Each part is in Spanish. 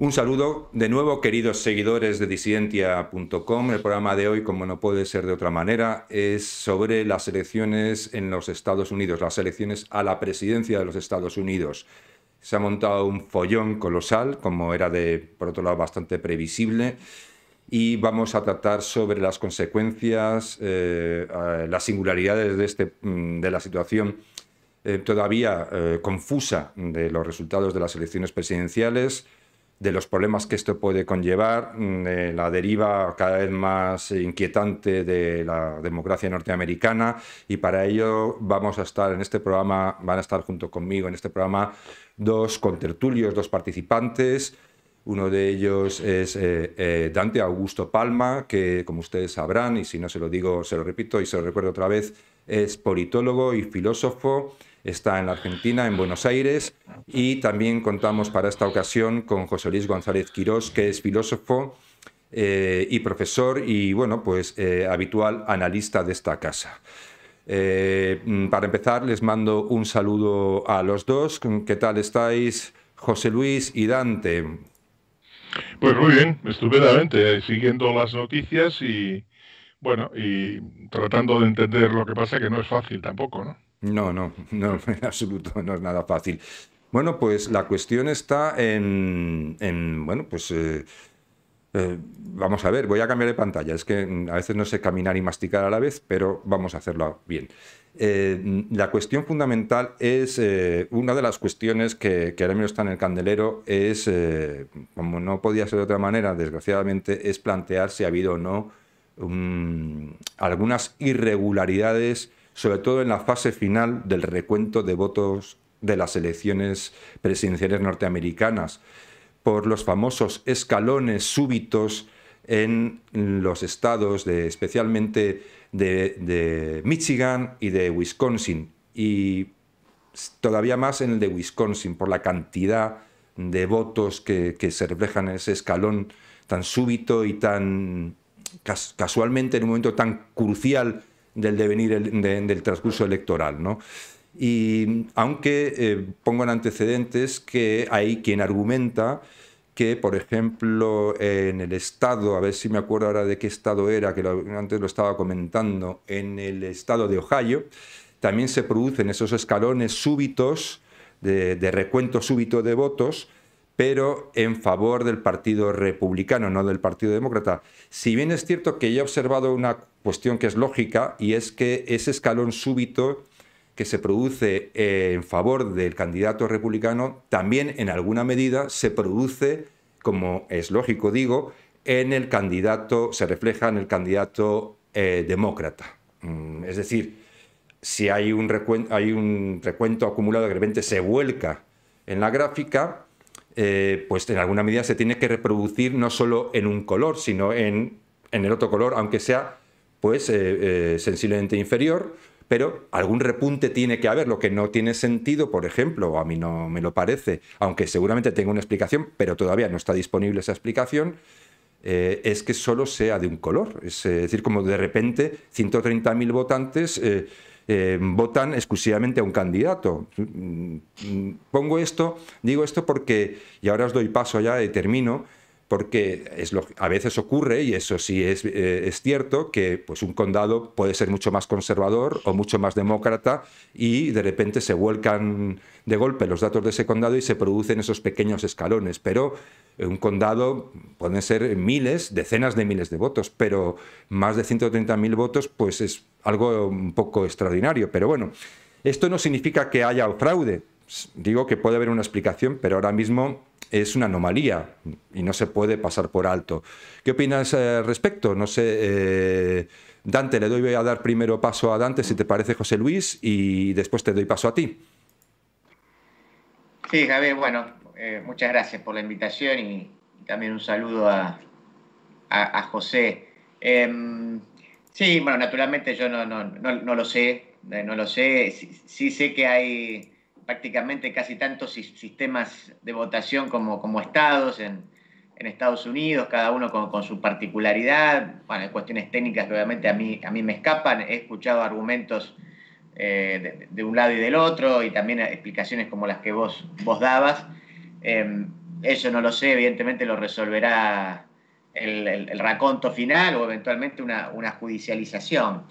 Un saludo de nuevo, queridos seguidores de disidentia.com. El programa de hoy, como no puede ser de otra manera, es sobre las elecciones en los Estados Unidos, las elecciones a la presidencia de los Estados Unidos. Se ha montado un follón colosal, como era de, por otro lado, bastante previsible, y vamos a tratar sobre las consecuencias, eh, las singularidades de, este, mm, de la situación eh, todavía eh, confusa de los resultados de las elecciones presidenciales de los problemas que esto puede conllevar, mm, eh, la deriva cada vez más inquietante de la democracia norteamericana y para ello vamos a estar en este programa, van a estar junto conmigo en este programa dos contertulios, dos participantes. Uno de ellos es eh, eh, Dante Augusto Palma, que como ustedes sabrán, y si no se lo digo, se lo repito y se lo recuerdo otra vez, es politólogo y filósofo está en la Argentina, en Buenos Aires, y también contamos para esta ocasión con José Luis González Quirós, que es filósofo eh, y profesor y, bueno, pues eh, habitual analista de esta casa. Eh, mm, para empezar, les mando un saludo a los dos. ¿Qué tal estáis, José Luis y Dante? Pues muy bien, estupendamente, siguiendo las noticias y, bueno, y tratando de entender lo que pasa, que no es fácil tampoco, ¿no? No, no, no, en absoluto, no es nada fácil. Bueno, pues la cuestión está en, bueno, pues eh, eh, vamos a ver, voy a cambiar de pantalla. Es que mm, a veces no sé caminar y masticar a la vez, pero vamos a hacerlo bien. Eh, mm, la cuestión fundamental es, una de las cuestiones que, ahora mismo está en el candelero es, como no podía ser de otra manera, desgraciadamente, es plantear si ha habido o no mm, algunas irregularidades sobre todo en la fase final del recuento de votos de las elecciones presidenciales norteamericanas, por los famosos escalones súbitos en los estados de, especialmente de, Michigan y de Wisconsin, y todavía más en el de Wisconsin, por la cantidad de votos que, que se reflejan en ese escalón tan súbito y tan casualmente en un momento tan crucial del devenir del transcurso electoral. Y aunque eh, pongan pongo antecedentes que hay quien argumenta que, por ejemplo, en el estado, a ver si me acuerdo ahora de qué estado era, que antes lo estaba comentando, en el estado de Ohio, también se producen esos escalones súbitos de recuento súbito de votos, pero en favor del Partido Republicano, no del Partido Demócrata. Si bien es cierto que ya he observado una cuestión que es lógica y es que ese escalón súbito que se produce eh, en favor del candidato republicano, también en alguna medida se produce, como es lógico digo, en el candidato, se refleja en el candidato eh, demócrata. Mm, es decir, si hay un, recuento, hay un recuento acumulado que de repente se vuelca en la gráfica, eh, pues en alguna medida se tiene que reproducir no solo en un color, sino en, en el otro color, aunque sea pues eh, eh, sensiblemente inferior, pero algún repunte tiene que haber, lo que no tiene sentido, por ejemplo, a mí no me lo parece, aunque seguramente tenga una explicación, pero todavía no está disponible esa explicación, es que solo sea de un color. Es, decir, como de repente 130.000 votantes eh, votan exclusivamente a un candidato. Pongo esto, digo esto porque, y ahora os doy paso ya y termino, porque a veces ocurre, y eso sí es, eh, es, cierto, que pues un condado puede ser mucho más conservador o mucho más demócrata y de repente se vuelcan de golpe los datos de ese condado y se producen esos pequeños escalones. Pero un condado pueden ser miles, decenas de miles de votos, pero más de 130.000 votos pues es algo un poco extraordinario. Pero bueno, esto no significa que haya fraude. Digo que puede haber una explicación, pero ahora mismo es una anomalía y no se puede pasar por alto. ¿Qué opinas eh, al respecto? No sé, eh, Dante, le doy voy a dar primero paso a Dante, si te parece, José Luis, y después te doy paso a ti. Sí, Javier, bueno, eh, muchas gracias por la invitación y, también un saludo a, José. Em, sí, bueno, naturalmente yo no, no, lo sé, no lo sé. Eh, sí, sé que hay prácticamente casi tantos sistemas de votación como, como estados en, Estados Unidos, cada uno con, su particularidad. Bueno, hay cuestiones técnicas que obviamente a mí, a mí me escapan. He escuchado argumentos eh, de, un lado y del otro, y también explicaciones como las que vos, vos dabas. Em, eso no lo sé, evidentemente lo resolverá el, el, raconto final o eventualmente una, judicialización.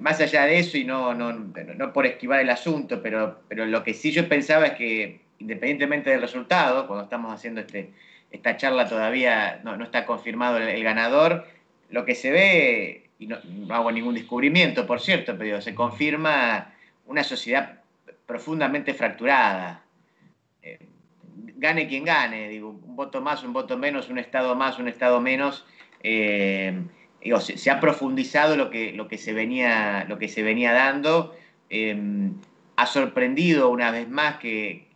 Más allá de eso, y no, no, por esquivar el asunto, pero, pero lo que sí yo pensaba es que independientemente del resultado, cuando estamos haciendo este, esta charla todavía no, está confirmado el, ganador, lo que se ve, y no, hago ningún descubrimiento, por cierto, pero se confirma una sociedad profundamente fracturada. Eh, gane quien gane, digo, un voto más, un voto menos, un Estado más, un Estado menos. Eh, se, ha profundizado lo que, lo, que se venía, lo que se venía dando. Eh, ha sorprendido una vez más que,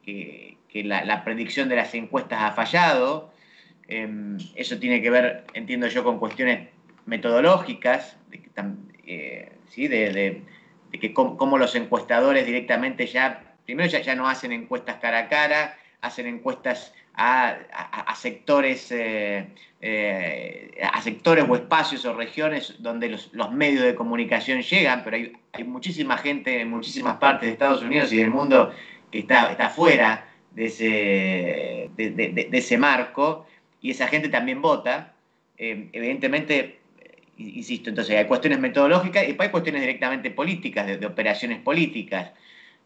la, predicción de las encuestas ha fallado. eso tiene que ver, entiendo yo, con cuestiones metodológicas, ¿sí? de que cómo, los encuestadores directamente ya, primero ya, ya, no hacen encuestas cara a cara, hacen encuestas a, sectores, eh, eh, a sectores o espacios o regiones donde los, medios de comunicación llegan, pero hay, muchísima gente en muchísimas partes de Estados Unidos y del mundo que está, está fuera de ese, de, ese marco y esa gente también vota. Eh, evidentemente insisto, entonces hay cuestiones metodológicas y después hay cuestiones directamente políticas, de, operaciones políticas,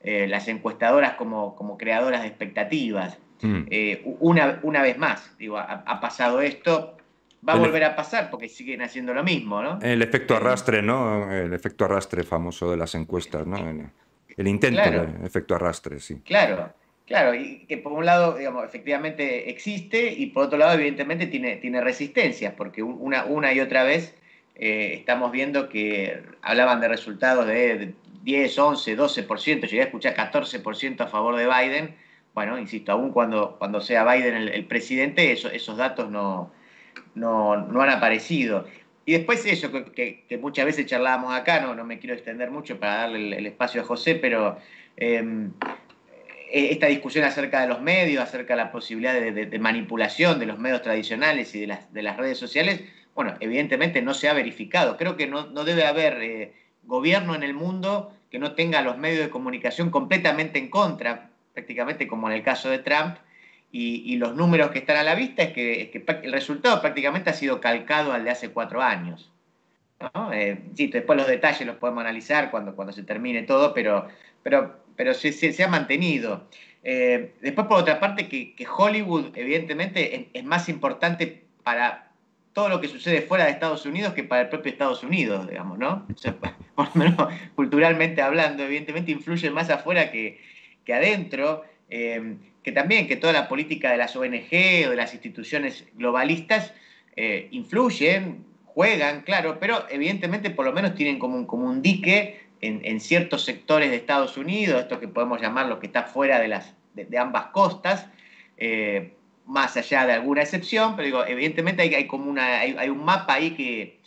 eh, las encuestadoras como, como, creadoras de expectativas. Mm. Eh, una, una, vez más, digo, ha, pasado esto, va a volver a pasar porque siguen haciendo lo mismo, ¿no? El efecto eh, arrastre, ¿no? El efecto arrastre famoso de las encuestas, ¿no? El, intento, de efecto arrastre, sí. Claro, Claro, y que por un lado, efectivamente existe y por otro lado, evidentemente, tiene, tiene resistencias, porque una, una y otra vez eh, estamos viendo que hablaban de resultados de 10, 11, 12%, yo a escuchar 14% a favor de Biden. Bueno, insisto, aún cuando, cuando sea Biden el, presidente, esos datos no, han aparecido. Y después eso, que, muchas veces charlábamos acá, no, me quiero extender mucho para darle el, espacio a José, pero em, eh, esta discusión acerca de los medios, acerca de la posibilidad de, manipulación de los medios tradicionales y de las redes sociales, bueno, evidentemente no se ha verificado. Creo que no, debe haber eh, gobierno en el mundo que no tenga los medios de comunicación completamente en contra, prácticamente como en el caso de Trump. Y, los números que están a la vista es que, el resultado prácticamente ha sido calcado al de hace cuatro años. Eh, después los detalles los podemos analizar cuando, cuando se termine todo, pero, pero, pero se, ha mantenido. Eh, después, por otra parte, que, Hollywood, evidentemente, es, más importante para, todo lo que sucede fuera de Estados Unidos que para el propio Estados Unidos, digamos, ¿no? O sea, por lo menos culturalmente hablando, evidentemente influye más afuera que, que adentro, eh, que también que toda la política de las ONG o de las instituciones globalistas eh, influyen, juegan, claro, pero evidentemente por lo menos tienen como un, dique en, ciertos sectores de Estados Unidos, esto que podemos llamar lo que está fuera de, las, ambas costas. Eh, más allá de alguna excepción, pero digo, evidentemente hay, como una, hay, un mapa ahí que,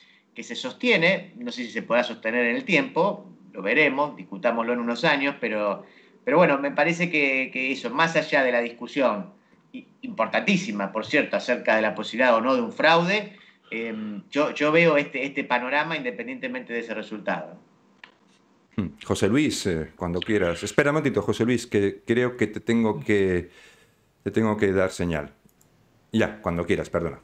se sostiene, no sé si se podrá sostener en el tiempo, lo veremos, discutámoslo en unos años, pero, pero bueno, me parece que, eso, más allá de la discusión importantísima, por cierto, acerca de la posibilidad o no de un fraude, em, yo, yo, veo este, este panorama independientemente de ese resultado. Hmm. José Luis, eh, cuando quieras. Espera un momentito, José Luis, que creo que te tengo que te tengo que dar señal. Ya, cuando quieras, perdona.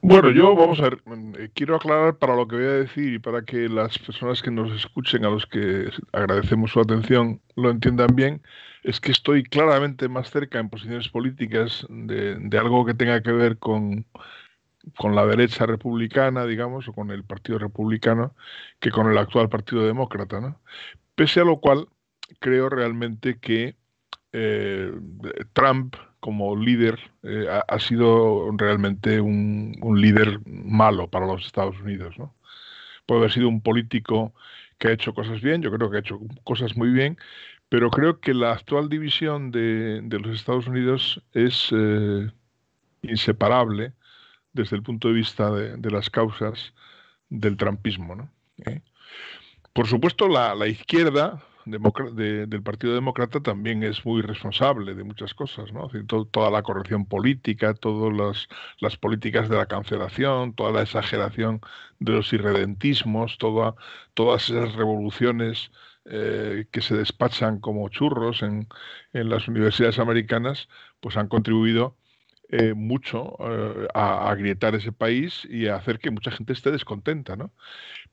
Bueno, yo vamos a ver, mm, eh, quiero aclarar para lo que voy a decir y para que las personas que nos escuchen, a los que agradecemos su atención, lo entiendan bien, es que estoy claramente más cerca en posiciones políticas de, de algo que tenga que ver con, con la derecha republicana, digamos, o con el Partido Republicano, que con el actual Partido Demócrata, ¿no? Pese a lo cual, creo realmente que eh, Trump como líder eh, ha, sido realmente un, líder malo para los Estados Unidos. Puede haber sido un político que ha hecho cosas bien, yo creo que ha hecho cosas muy bien, pero creo que la actual división de, los Estados Unidos es eh, inseparable desde el punto de vista de, las causas del trumpismo Por supuesto, la, izquierda del Partido Demócrata también es muy responsable de muchas cosas, ¿no? toda la corrección política, todas las, políticas de la cancelación, toda la exageración de los irredentismos, toda, todas esas revoluciones eh, que se despachan como churros en, las universidades americanas, pues han contribuido eh, mucho eh, a agrietar ese país y a hacer que mucha gente esté descontenta, ¿no?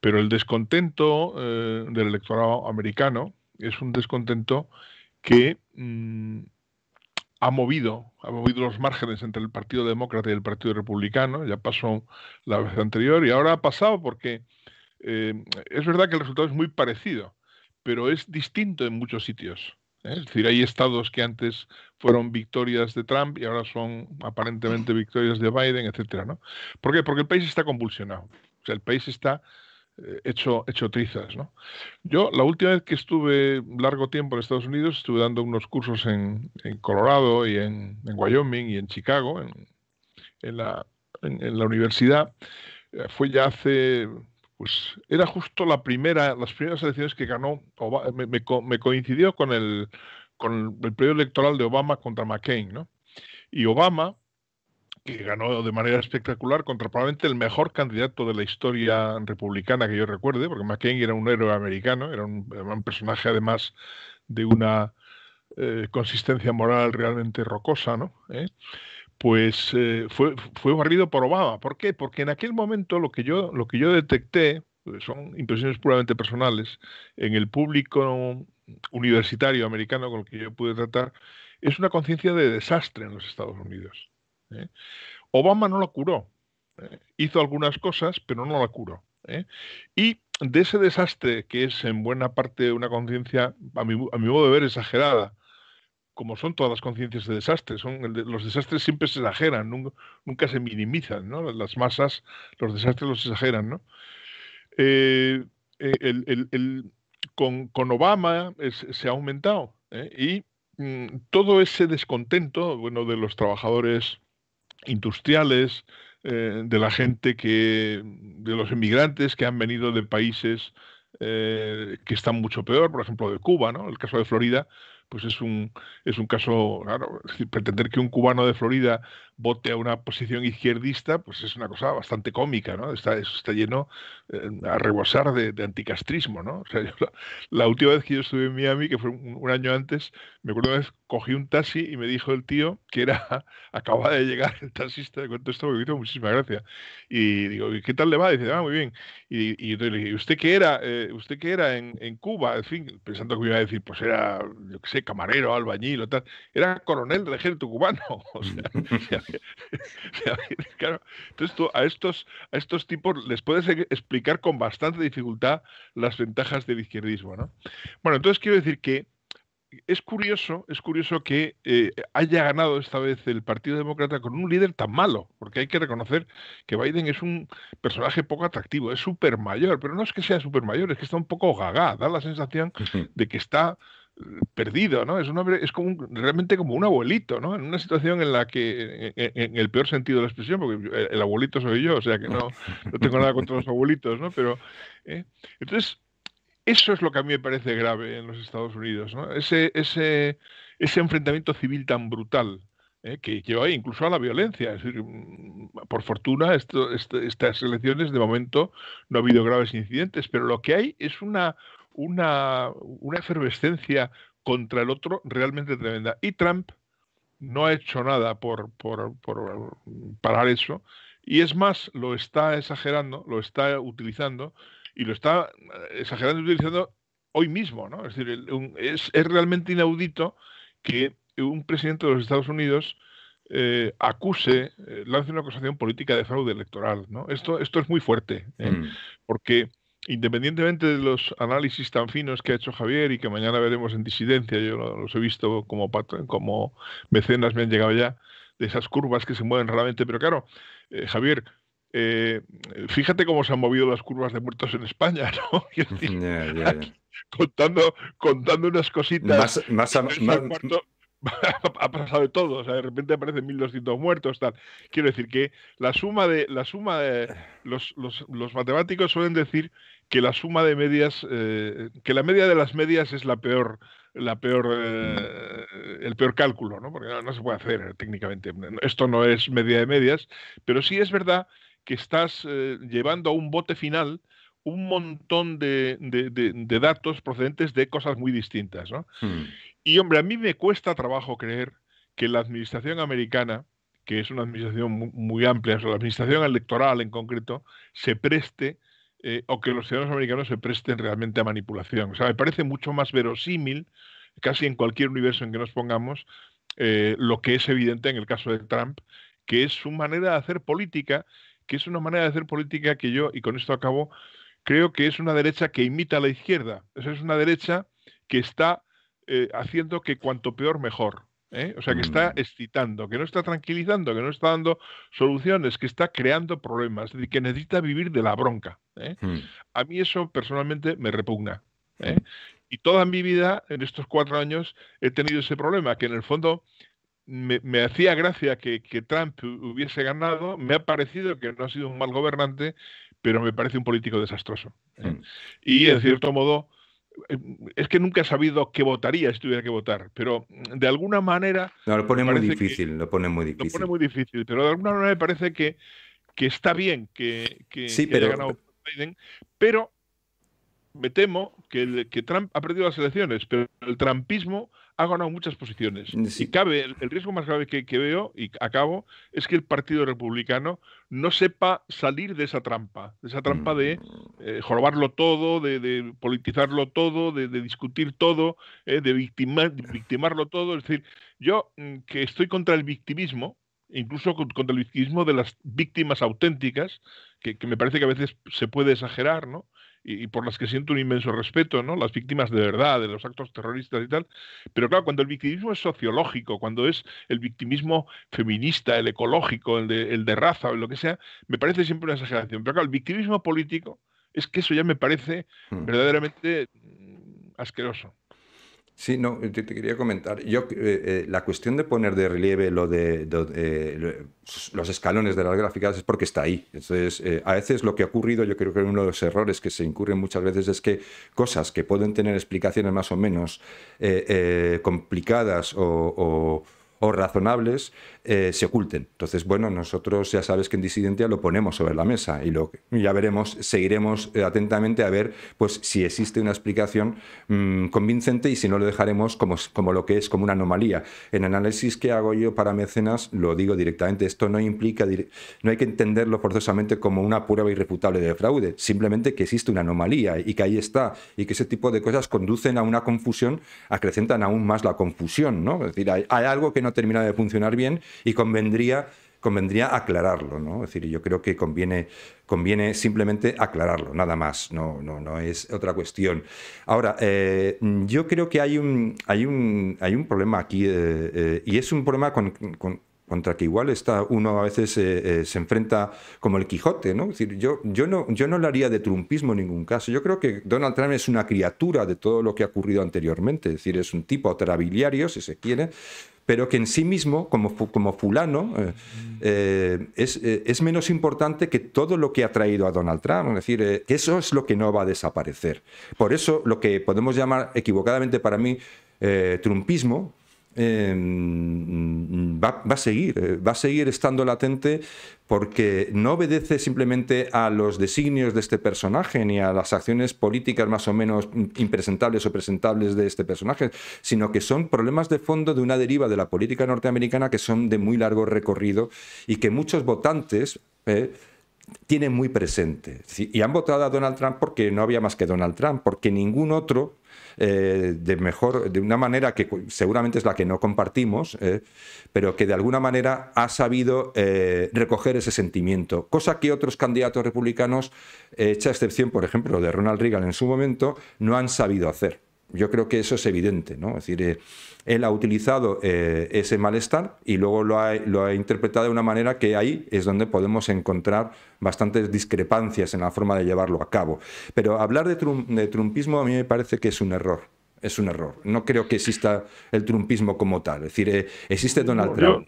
Pero el descontento del electorado americano es un descontento que mm, ha movido, ha movido los márgenes entre el Partido Demócrata y el Partido Republicano, ya pasó la vez anterior y ahora ha pasado porque eh, es verdad que el resultado es muy parecido, pero es distinto en muchos sitios. ¿eh? Es decir, hay estados que antes fueron victorias de Trump y ahora son aparentemente victorias de Biden, etcétera, ¿no? ¿Por qué? Porque el país está convulsionado. O sea, el país está hecho, hecho trizas. Yo la última vez que estuve largo tiempo en Estados Unidos estuve dando unos cursos en, Colorado y en, Wyoming y en Chicago, en, la, universidad. Eh, fue ya hace, pues era justo la primera, las primeras elecciones que ganó, me, coincidió con el, con el periodo electoral de Obama contra McCain. ¿no? Y Obama que ganó de manera espectacular contra probablemente el mejor candidato de la historia republicana que yo recuerde, porque McCain era un héroe americano, era un, personaje además de una eh, consistencia moral realmente rocosa, ¿no? ¿Eh? Pues eh, fue, fue barrido por Obama. ¿Por qué? Porque en aquel momento lo que yo, lo que yo detecté, pues, son impresiones puramente personales, en el público universitario americano con el que yo pude tratar, es una conciencia de desastre en los Estados Unidos. ¿eh? Obama no la curó. ¿eh? Hizo algunas cosas, pero no la curó. ¿eh? Y de ese desastre, que es en buena parte una conciencia, a mi, modo de ver, exagerada, como son todas las conciencias de desastre, son, los desastres siempre se exageran, nunca, se minimizan, ¿no? Las masas, los desastres los exageran, con, Obama se ha aumentado y mm, todo ese descontento, bueno, de los trabajadores industriales, eh, de la gente que, de los inmigrantes que han venido de países eh, que están mucho peor, por ejemplo de Cuba, ¿no? El caso de Florida, pues es un, es un caso, claro, pretender que un cubano de Florida bote a una posición izquierdista, pues es una cosa bastante cómica, ¿no? Está, está lleno eh, a rebosar de, anticastrismo, ¿no? O la, última vez que yo estuve en Miami, que fue un, año antes, me acuerdo una vez cogí un taxi y me dijo el tío que era acaba de llegar el taxista de cuento me hizo muchísima gracias y digo qué tal le va y dice va ah, muy bien y, y le dije usted qué era eh, usted qué era en, Cuba en fin pensando que me iba a decir pues era yo qué sé camarero albañil o tal era coronel del ejército cubano o sea, entonces tú a estos, estos tipos les puedes e-, explicar con bastante dificultad las ventajas del izquierdismo, ¿no? Bueno, entonces quiero decir que es curioso, es curioso que eh, haya ganado esta vez el Partido Demócrata con un líder tan malo, porque hay que reconocer que Biden es un personaje poco atractivo, es súper mayor, pero no es que sea super mayor, es que está un poco gaga, da la sensación de que está perdido, ¿no? Es un hombre, es como realmente como un abuelito, ¿no? En una situación en la que, en, el peor sentido de la expresión, porque el abuelito soy yo, o sea que no, no tengo nada contra los abuelitos, ¿no? Pero, ¿eh? entonces, eso es lo que a mí me parece grave en los Estados Unidos, ¿no? Ese, ese, ese enfrentamiento civil tan brutal. ¿eh? que lleva incluso a la violencia. Mm, por fortuna, estas elecciones de momento no ha habido graves incidentes, pero lo que hay es una, una, efervescencia contra el otro realmente tremenda. Y Trump no ha hecho nada por, parar eso. Y es más, lo está exagerando, lo está utilizando, y lo está eh, exagerando y utilizando hoy mismo, ¿no? Es decir, es, realmente inaudito que un presidente de los Estados Unidos eh, acuse, eh, lance una acusación política de fraude electoral, ¿no? Esto, esto es muy fuerte, mm. porque independientemente de los análisis tan finos que ha hecho Javier y que mañana veremos en disidencia, yo los he visto como, como mecenas, me han llegado ya, de esas curvas que se mueven realmente, pero claro, eh, Javier, eh, fíjate cómo se han movido las curvas de muertos en España, ¿no? contando, contando unas cositas. Más, más, ha pasado de todo, o sea, de repente aparecen 1200 muertos, tal. Quiero decir que la suma de la suma de los, los, matemáticos suelen decir que la suma de medias, eh, que la media de las medias es la peor, la peor, eh, el peor cálculo, ¿no? Porque no, se puede hacer eh, técnicamente. Esto no es media de medias, pero sí es verdad que estás llevando a un bote final un montón de, datos procedentes de cosas muy distintas. ¿no? Hmm. Y hombre, a mí me cuesta trabajo creer que la administración americana, que es una administración muy, amplia, o la administración electoral en concreto, se preste eh, o que los ciudadanos americanos se presten realmente a manipulación. O sea, me parece mucho más verosímil, casi en cualquier universo en que nos pongamos, eh, lo que es evidente en el caso de Trump, que es su manera de hacer política, que es una manera de hacer política que yo, y con esto acabo, creo que es una derecha que imita a la izquierda. Es una derecha que está eh, haciendo que cuanto peor mejor. ¿eh? O sea, que está mm. excitando, que no está tranquilizando, que no está dando soluciones, que está creando problemas, es que necesita vivir de la bronca. ¿eh? Mm. A mí eso personalmente me repugna. Mm. Y toda mi vida, en estos cuatro años, he tenido ese problema, que en el fondo me, hacía gracia que, que, Trump hubiese ganado, me ha parecido que no ha sido un mal gobernante, pero me parece un político desastroso. ¿eh? Mm. Y en cierto modo, em, es que nunca he sabido qué votaría si tuviera que votar, pero mm, de alguna manera... No, lo pone muy difícil, lo pone muy difícil. Lo pone muy difícil, pero de alguna manera me parece que, está bien que, pero, haya ganado Biden, pero me temo que, que Trump ha perdido las elecciones, pero el trumpismo ha ganado muchas posiciones. Mm, y cabe, el, riesgo más grave que, veo, y acabo, es que el Partido Republicano no sepa salir de esa trampa, de esa trampa de mm. eh, jorobarlo todo, de, politizarlo todo, de, discutir todo, eh, de victimar, victimarlo todo. Es decir, yo mm, que estoy contra el victimismo, incluso contra el victimismo de las víctimas auténticas, que me parece que a veces se puede exagerar, ¿no? y, por las que siento un inmenso respeto, ¿no? Las víctimas de verdad, de los actos terroristas y tal. Pero claro, cuando el victimismo es sociológico, cuando es el victimismo feminista, el ecológico, el de, raza o lo que sea, me parece siempre una exageración. Pero claro, el victimismo político es que eso ya me parece mm. verdaderamente mm, asqueroso. Sí, no, eh, te, te, quería comentar. Eh, eh, la cuestión de poner de relieve los escalones de las gráficas es porque está ahí. Entonces, a veces lo que ha ocurrido, yo creo que uno de los errores que se incurren muchas veces es que cosas que pueden tener explicaciones más o menos complicadas o razonables, eh, se oculten. Entonces, bueno, nosotros ya sabes que en disidencia lo ponemos sobre la mesa y lo, ya veremos, seguiremos eh, atentamente a ver pues, si existe una explicación mm, convincente y si no lo dejaremos como, como lo que es, como una anomalía. En análisis que hago yo para mecenas lo digo directamente, esto no implica, no hay que entenderlo forzosamente como una prueba irrefutable de fraude, simplemente que existe una anomalía y que ahí está y que ese tipo de cosas conducen a una confusión, acrecentan aún más la confusión, ¿no? Es decir, hay, hay algo que no termina de funcionar bien y convendría convendría aclararlo, ¿no? decir, yo creo que conviene, conviene simplemente aclararlo, nada más, no, no, no es otra cuestión. Ahora, eh, yo creo que hay un, hay un, hay un problema aquí, eh, eh, y es un problema con, con, contra que igual está uno a veces se enfrenta como el Quijote, ¿no? decir, yo, yo, no, yo no hablaría de trumpismo en ningún caso. Yo creo que Donald Trump es una criatura de todo lo que ha ocurrido anteriormente, es decir, es un tipo trabiliario si se quiere, pero que en sí mismo, como, como fulano, eh, eh, eh, es, menos importante que todo lo que ha traído a Donald Trump. Es decir, eso es lo que no va a desaparecer. Por eso, lo que podemos llamar equivocadamente para mí trumpismo, Em, va, a seguir, eh, va a seguir estando latente porque no obedece simplemente a los designios de este personaje ni a las acciones políticas más o menos impresentables o presentables de este personaje, sino que son problemas de fondo de una deriva de la política norteamericana que son de muy largo recorrido y que muchos votantes... Eh, tienen muy presente. Y han votado a Donald Trump porque no había más que Donald Trump, porque ningún otro eh, de mejor, de una manera que seguramente es la que no compartimos, eh, pero que de alguna manera ha sabido eh, recoger ese sentimiento, cosa que otros candidatos republicanos, hecha excepción, por ejemplo, de Ronald Reagan en su momento, no han sabido hacer. Yo creo que eso es evidente, ¿no? Es decir, él ha utilizado eh, ese malestar y luego lo ha, lo ha, interpretado de una manera que ahí es donde podemos encontrar bastantes discrepancias en la forma de llevarlo a cabo. Pero hablar de, trumpismo a mí me parece que es un error. Es un error. No creo que exista el trumpismo como tal. Es decir, eh, existe Donald Trump.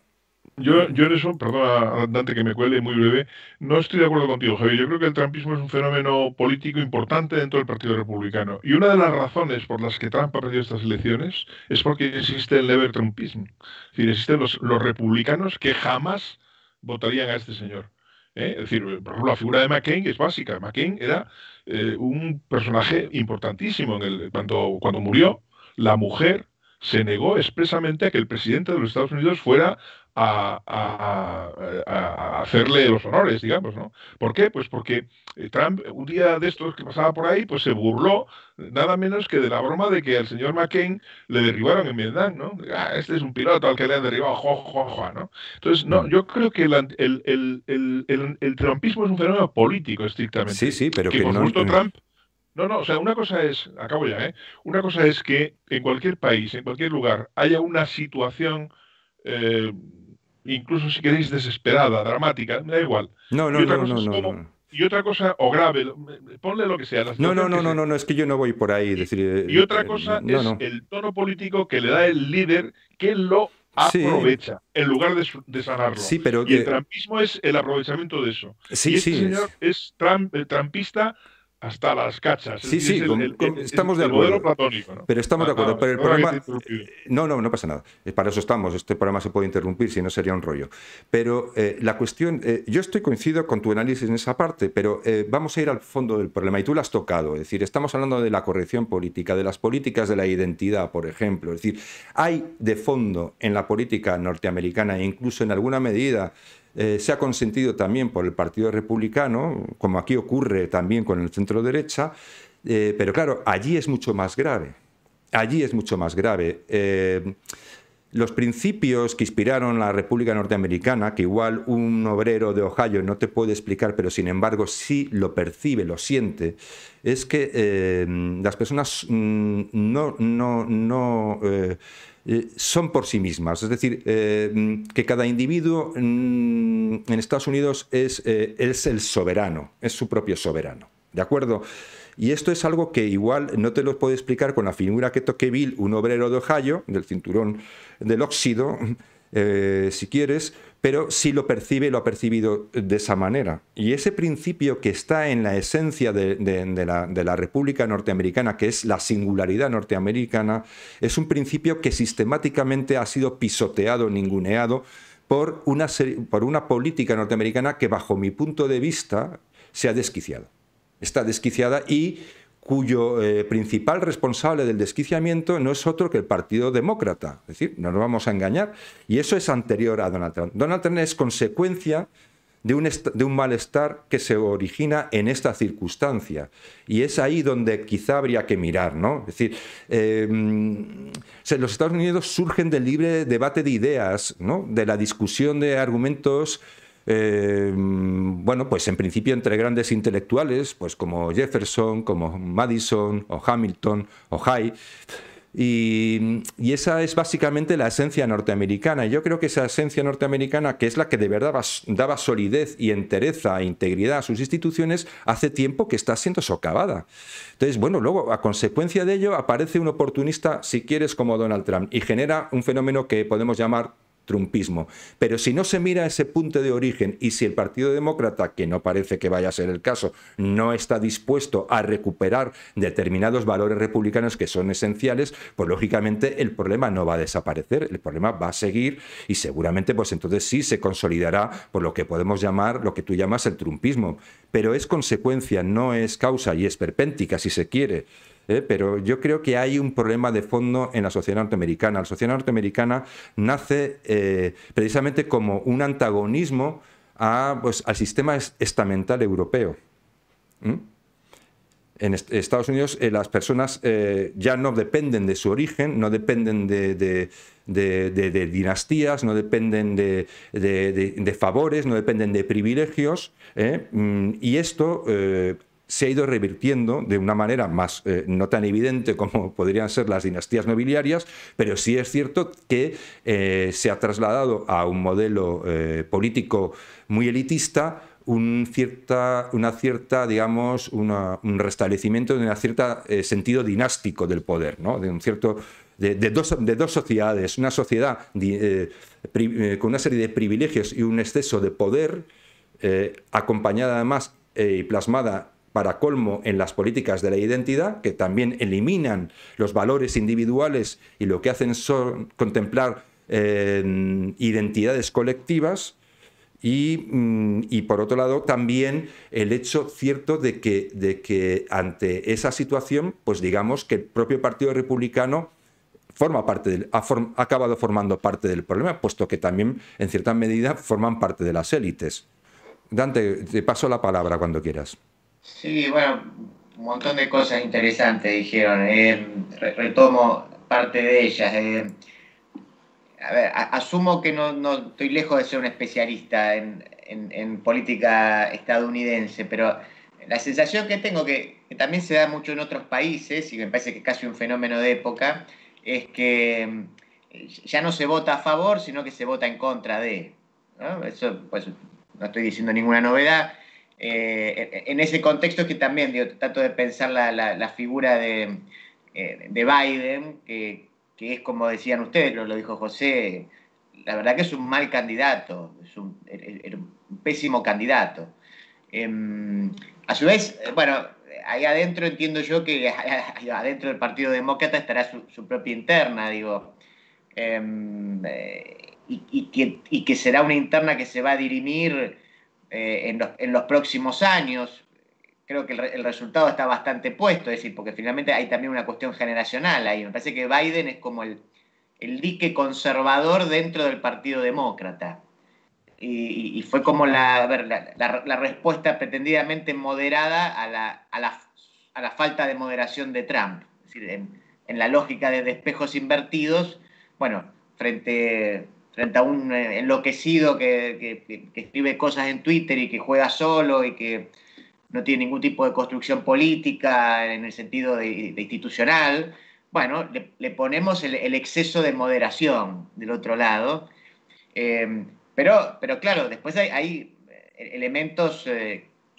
Yo, yo en eso, perdona Dante que me cuele muy breve, no estoy de acuerdo contigo, Javier. Yo creo que el trumpismo es un fenómeno político importante dentro del Partido Republicano. Y una de las razones por las que Trump ha perdido estas elecciones es porque existe el lever trumpismo. Es decir, existen los, los republicanos que jamás votarían a este señor. ¿eh? Es decir, por ejemplo, la figura de McCain es básica. McCain era eh, un personaje importantísimo. En el, cuando, cuando murió, la mujer se negó expresamente a que el presidente de los Estados Unidos fuera a, hacerle los honores, digamos, ¿no? ¿Por qué? Pues porque eh, Trump, un día de estos que pasaba por ahí, pues se burló nada menos que de la broma de que al señor McCain le derribaron en Vietnam, ¿no? Ah, este es un piloto al que le han derribado, jo, ¿no? Entonces, no, mm. yo creo que el, trumpismo es un fenómeno político estrictamente. Sí, sí, pero que, con Trump... No, no, o sea, una cosa es, acabo ya, ¿eh? Una cosa es que en cualquier país, en cualquier lugar, haya una situación eh, incluso si queréis desesperada, dramática, da igual. No, no, no, Y otra cosa, o grave, ponle lo que sea. No, no, no, no, no, es que yo no voy por ahí. Decir, eh, y otra eh, cosa es el tono político que le da el líder que lo aprovecha en lugar de, sanarlo. Sí, pero y el trampismo es el aprovechamiento de eso. Sí, y este señor es, trampista hasta las cachas. Sí, sí, estamos de acuerdo. Pero estamos de ah, acuerdo. No, ah, pero el programa... Eh, no, no, no pasa nada. Para eso estamos. Este programa se puede interrumpir, si no sería un rollo. Pero eh, la cuestión, eh, yo estoy coincido con tu análisis en esa parte, pero vamos a ir al fondo del problema. Y tú lo has tocado. Es decir, estamos hablando de la corrección política, de las políticas de la identidad, por ejemplo. Es decir, hay de fondo en la política norteamericana, e incluso en alguna medida eh, se ha consentido también por el Partido Republicano, como aquí ocurre también con el centro derecha, eh, pero claro, allí es mucho más grave. Allí es mucho más grave. Eh, los principios que inspiraron la República Norteamericana, que igual un obrero de Ohio no te puede explicar, pero sin embargo sí lo percibe, lo siente, es que las personas mm, no, no, eh, son por sí mismas. Es decir, eh, que cada individuo mm, en Estados Unidos es, eh, es, el soberano, es su propio soberano. ¿De acuerdo? Y esto es algo que igual no te lo puedo explicar con la figura que toque Bill, un obrero de Ohio, del cinturón del óxido, si quieres, pero sí lo percibe lo ha percibido de esa manera. Y ese principio que está en la esencia de, la, República Norteamericana, que es la singularidad norteamericana, es un principio que sistemáticamente ha sido pisoteado, ninguneado, por una, por una política norteamericana que bajo mi punto de vista se ha desquiciado. Está desquiciada y cuyo eh, principal responsable del desquiciamiento no es otro que el Partido Demócrata. Es decir, no nos vamos a engañar. Y eso es anterior a Donald Trump. Donald Trump es consecuencia de un, de un malestar que se origina en esta circunstancia. Y es ahí donde quizá habría que mirar, ¿no? Es decir, em, los Estados Unidos surgen del libre debate de ideas, ¿no? De la discusión de argumentos Em, bueno, pues en principio entre grandes intelectuales, pues como Jefferson, como Madison o Hamilton o Hay. Y, y, esa es básicamente la esencia norteamericana. Y yo creo que esa esencia norteamericana, que es la que de verdad daba solidez y entereza e integridad a sus instituciones, hace tiempo que está siendo socavada. Entonces, bueno, luego, a consecuencia de ello, aparece un oportunista, si quieres, como Donald Trump, y genera un fenómeno que podemos llamar trumpismo. Pero si no se mira ese punto de origen y si el Partido Demócrata, que no parece que vaya a ser el caso, no está dispuesto a recuperar determinados valores republicanos que son esenciales, pues lógicamente el problema no va a desaparecer, el problema va a seguir y seguramente pues entonces sí se consolidará por lo que podemos llamar, lo que tú llamas el trumpismo. Pero es consecuencia, no es causa y es perpéntica si se quiere ¿eh? pero yo creo que hay un problema de fondo en la sociedad norteamericana. La sociedad norteamericana nace eh, precisamente como un antagonismo pues, al sistema estamental europeo. En Estados Unidos eh, las personas ya no dependen de su origen, no dependen de, dinastías, no dependen de, favores, no dependen de privilegios. Mm, y esto se ha ido revirtiendo de una manera más eh, no tan evidente como podrían ser las dinastías nobiliarias, pero sí es cierto que eh, se ha trasladado a un modelo eh, político muy elitista, un cierta, una cierta, digamos, un restablecimiento de un cierto sentido dinástico del poder, ¿no? de un cierto de, dos, de, dos, sociedades, una sociedad con una serie de privilegios y un exceso de poder, acompañada además y plasmada para colmo en las políticas de la identidad, que también eliminan los valores individuales y lo que hacen son contemplar eh, identidades colectivas. Mm, y, por otro lado, también el hecho cierto de que, de que ante esa situación, pues digamos que el propio Partido Republicano forma parte del, ha, acabado formando parte del problema, puesto que también, en cierta medida, forman parte de las élites. Dante, te paso la palabra cuando quieras. Sí, bueno, un montón de cosas interesantes dijeron. Eh, retomo parte de ellas. Eh. a ver, asumo que no, estoy lejos de ser un especialista en, política estadounidense, pero la sensación que tengo, que, también se da mucho en otros países, y me parece que es casi un fenómeno de época, es que mm, ya no se vota a favor, sino que se vota en contra de. Eso, pues, no estoy diciendo ninguna novedad. Eh, en ese contexto que también trato de pensar la, figura de, eh, Biden, que, es como decían ustedes, lo, dijo José, la verdad que es un mal candidato, es un, er, er, er, pésimo candidato. Em, a su vez, eh, bueno, ahí adentro entiendo yo que adentro del Partido Demócrata estará su, propia interna, digo. Em, y que será una interna que se va a dirimir eh, en, los, próximos años. Creo que el, resultado está bastante puesto, es decir, porque finalmente hay también una cuestión generacional ahí. Me parece que Biden es como el, dique conservador dentro del Partido Demócrata. Y, fue como la, respuesta pretendidamente moderada a la, falta de moderación de Trump. decir, en, en la lógica de despejos invertidos, bueno, frente frente a un eh, enloquecido que, escribe cosas en Twitter y que juega solo y que no tiene ningún tipo de construcción política en el sentido de, institucional, bueno, le, ponemos el, exceso de moderación del otro lado. Eh, pero, pero claro, después hay, eh, elementos,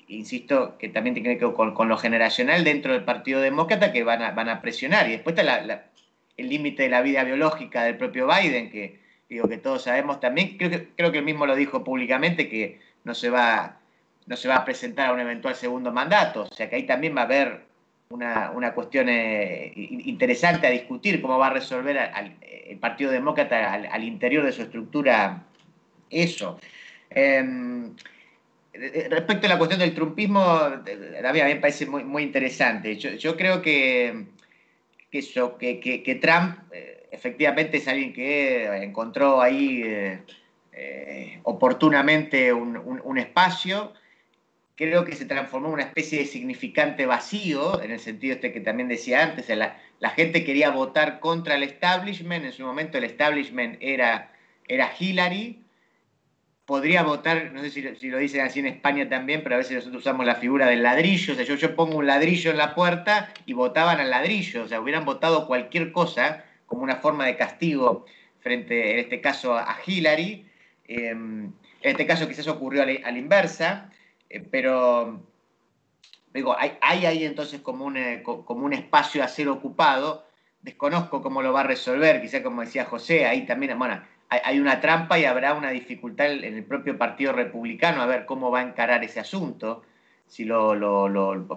insisto, que también tienen que ver con, lo generacional dentro del Partido Demócrata que van a, presionar. Y después está el límite de la vida biológica del propio Biden, que digo que todos sabemos también, creo que, creo él mismo lo dijo públicamente, que no se, va, no se va a presentar a un eventual segundo mandato, o sea que ahí también va a haber una, cuestión eh, interesante a discutir, cómo va a resolver el Partido Demócrata al, interior de su estructura eso. Em, respecto a la cuestión del trumpismo, a mí, me parece muy, muy interesante. Yo, creo que, Trump... Eh, efectivamente es alguien que eh, encontró ahí eh, eh, oportunamente un, espacio. Creo que se transformó en una especie de significante vacío, en el sentido este que también decía antes, la, gente quería votar contra el establishment, en su momento el establishment era, Hillary, podría votar, no sé si, lo dicen así en España también, pero a veces nosotros usamos la figura del ladrillo, o sea, yo, yo pongo un ladrillo en la puerta y votaban al ladrillo, o sea, hubieran votado cualquier cosa, como una forma de castigo frente, en este caso, a Hillary. Em, en este caso quizás ocurrió a la, inversa, eh, pero digo, hay, ahí entonces eh, como un, espacio a ser ocupado. Desconozco cómo lo va a resolver, quizás como decía José, ahí también, hay una trampa y habrá una dificultad en el propio Partido Republicano a ver cómo va a encarar ese asunto si lo,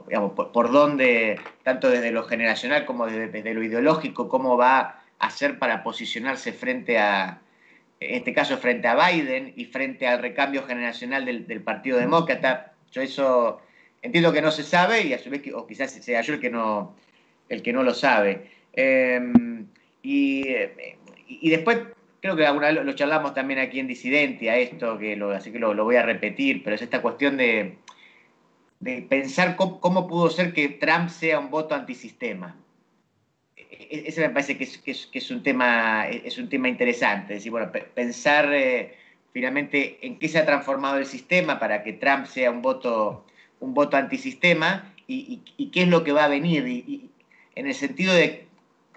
digamos, por, dónde, tanto desde lo generacional como desde, lo ideológico, cómo va a hacer para posicionarse frente a, en este caso, frente a Biden y frente al recambio generacional del, Partido Demócrata. Yo eso entiendo que no se sabe y a su vez, o quizás sea yo el que no, el que no lo sabe. Em, y, después, creo que alguna lo charlamos también aquí en Disidentia, esto, que así que lo voy a repetir, pero es esta cuestión de de pensar cómo, pudo ser que Trump sea un voto antisistema. E-, e-, ese me parece que es, es, un, tema, interesante. Es decir, bueno, pensar eh, finalmente en qué se ha transformado el sistema para que Trump sea un voto, un voto antisistema y, qué es lo que va a venir. en el sentido de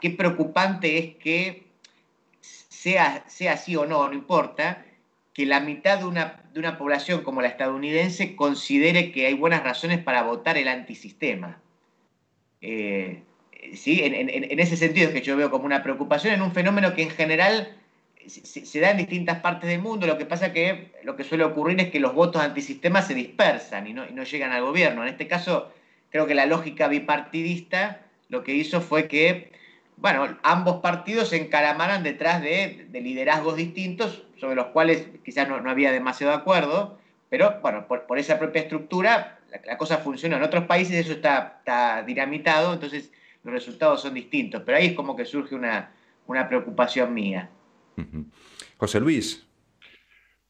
qué preocupante es que sea, sea así o no, no importa, que la mitad de una, población como la estadounidense considere que hay buenas razones para votar el antisistema. Eh, ¿sí? En, ese sentido es que yo veo como una preocupación en un fenómeno que en general se, da en distintas partes del mundo. Lo que pasa que lo que suele ocurrir es que los votos antisistema se dispersan y no, y no llegan al gobierno. En este caso, creo que la lógica bipartidista lo que hizo fue que bueno, ambos partidos se encaramaran detrás de, liderazgos distintos sobre los cuales quizás no, había demasiado acuerdo, pero bueno, por, esa propia estructura la, cosa funciona. En otros países eso está, está, dinamitado, entonces los resultados son distintos, pero ahí es como que surge una, una preocupación mía. José Luis,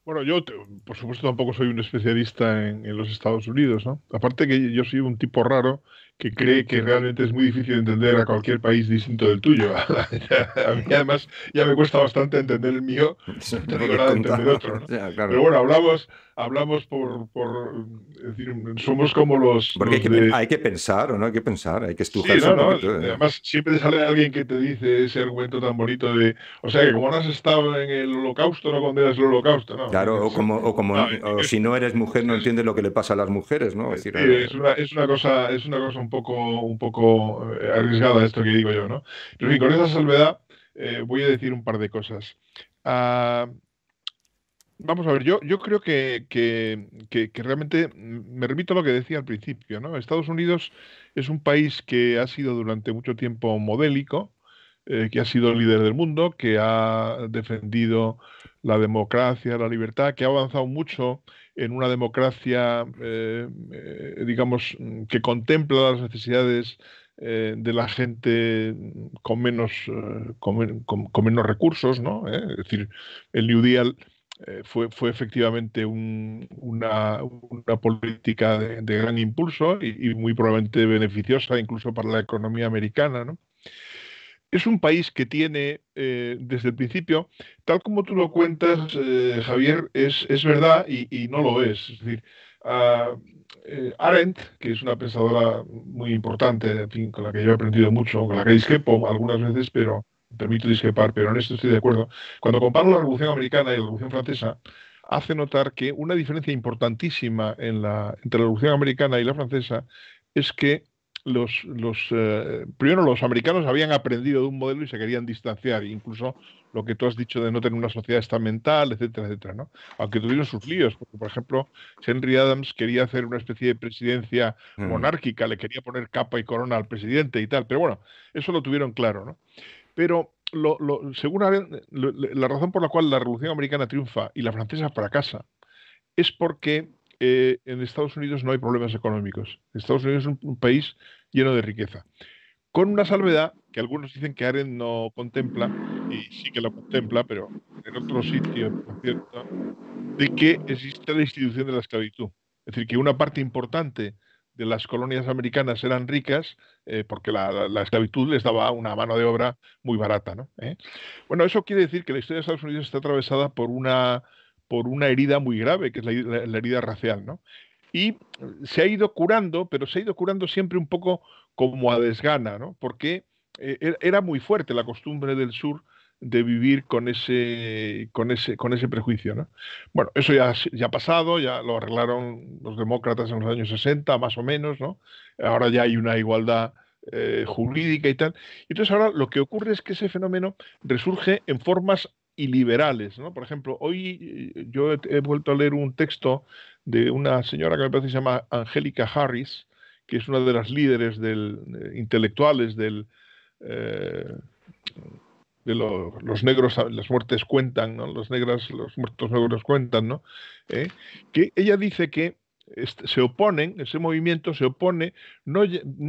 bueno, yo por supuesto tampoco soy un especialista en, los Estados Unidos, ¿no? Aparte que yo soy un tipo raro que cree que realmente es muy difícil entender a cualquier país distinto del tuyo. a mí además ya me cuesta bastante entender el mío, no digo entender otro. ¿no? Pero bueno, hablamos, hablamos por, por decir, somos como los... Porque hay, que, pensar, ¿o no? Hay que pensar, hay que estudiar. ¿eh? Además, siempre sale alguien que te dice ese argumento tan bonito de, o sea, que como no has estado en el holocausto, no condenas el holocausto, Claro, o como, o como si no eres mujer, no entiendes lo que le pasa a las mujeres, ¿no? Es, eh, una, es, una, cosa, es una cosa un poco, un poco eh, arriesgada esto que digo yo, ¿no? Pero, en con esa salvedad voy a decir un par de cosas. Ah, Vamos a ver, yo, yo creo que, realmente me remito a lo que decía al principio, ¿no? Estados Unidos es un país que ha sido durante mucho tiempo modélico, eh, que ha sido el líder del mundo, que ha defendido la democracia, la libertad, que ha avanzado mucho en una democracia, eh, eh, digamos, mm, que contempla las necesidades de la gente mm, con menos, con, menos recursos, ¿no? Es decir, el New Deal eh, fue, fue, efectivamente una, política de, gran impulso y, muy probablemente beneficiosa incluso para la economía americana. Es un país que tiene eh, desde el principio, tal como tú lo cuentas, eh, Javier, es, es verdad y, no lo es. Es decir, ah, Arendt, que es una pensadora muy importante, con la que yo he aprendido mucho, con la que discrepo algunas veces, pero permito discrepar, pero en esto estoy de acuerdo, cuando comparo la Revolución Americana y la Revolución Francesa, hace notar que una diferencia importantísima en la, entre la Revolución Americana y la Francesa es que los, los eh, primero los americanos habían aprendido de un modelo y se querían distanciar, incluso lo que tú has dicho de no tener una sociedad estamental, etcétera, etcétera, ¿no? Aunque tuvieron sus líos, porque por ejemplo, Henry Adams quería hacer una especie de presidencia mm. monárquica, le quería poner capa y corona al presidente y tal, pero bueno, eso lo tuvieron claro, ¿no? Pero según la razón por la cual la Revolución Americana triunfa y la francesa fracasa es porque eh, en Estados Unidos no hay problemas económicos. Estados Unidos es un, país lleno de riqueza. Con una salvedad que algunos dicen que Aren no contempla, y sí que la contempla, pero en otro sitio, por cierto, de que existe la institución de la esclavitud. Es decir, que una parte importante de las colonias americanas eran ricas eh, porque la, esclavitud les daba una mano de obra muy barata. ¿no? ¿Eh? Bueno, eso quiere decir que la historia de Estados Unidos está atravesada por una, por una herida muy grave, que es la, herida racial. ¿no? Y se ha ido curando, pero se ha ido curando siempre un poco como a desgana, ¿no? porque eh, era muy fuerte la costumbre del sur de vivir con ese, con ese, con ese prejuicio. ¿no? Bueno, eso ya, ya ha pasado, ya lo arreglaron los demócratas en los años 60, más o menos, ¿no? Ahora ya hay una igualdad eh, jurídica y tal. Entonces ahora lo que ocurre es que ese fenómeno resurge en formas iliberales, ¿no? Por ejemplo, hoy eh, yo he, vuelto a leer un texto de una señora que me parece que se llama Angélica Harris, que es una de las líderes del, eh, intelectuales del de los negros, ah, las muertes cuentan, Los negras, los muertos negros cuentan, ¿no? ¿Eh? que ella dice que se oponen, ese movimiento se opone, no,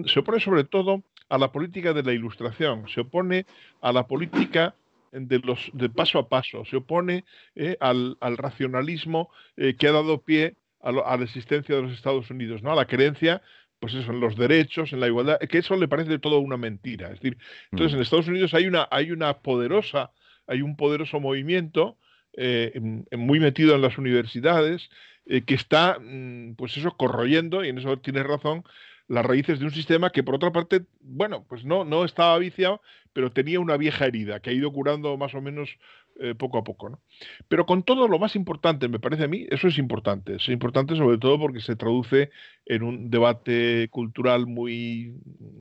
se opone sobre todo a la política de la ilustración, se opone a la política de, los, de paso a paso, se opone ¿eh? al, racionalismo eh, que ha dado pie a, a, la existencia de los Estados Unidos, ¿no? a la creencia pues eso, en los derechos, en la igualdad, que eso le parece de todo una mentira. Es decir, entonces mm. en Estados Unidos hay una, hay una poderosa, hay un poderoso movimiento eh, muy metido en las universidades eh, que está, mm, pues eso, corroyendo, y en eso tienes razón, las raíces de un sistema que por otra parte, bueno, pues no, no estaba viciado, pero tenía una vieja herida que ha ido curando más o menos eh, poco a poco. ¿no? Pero con todo lo más importante, me parece a mí, eso es importante. Es importante sobre todo porque se traduce en un debate cultural muy,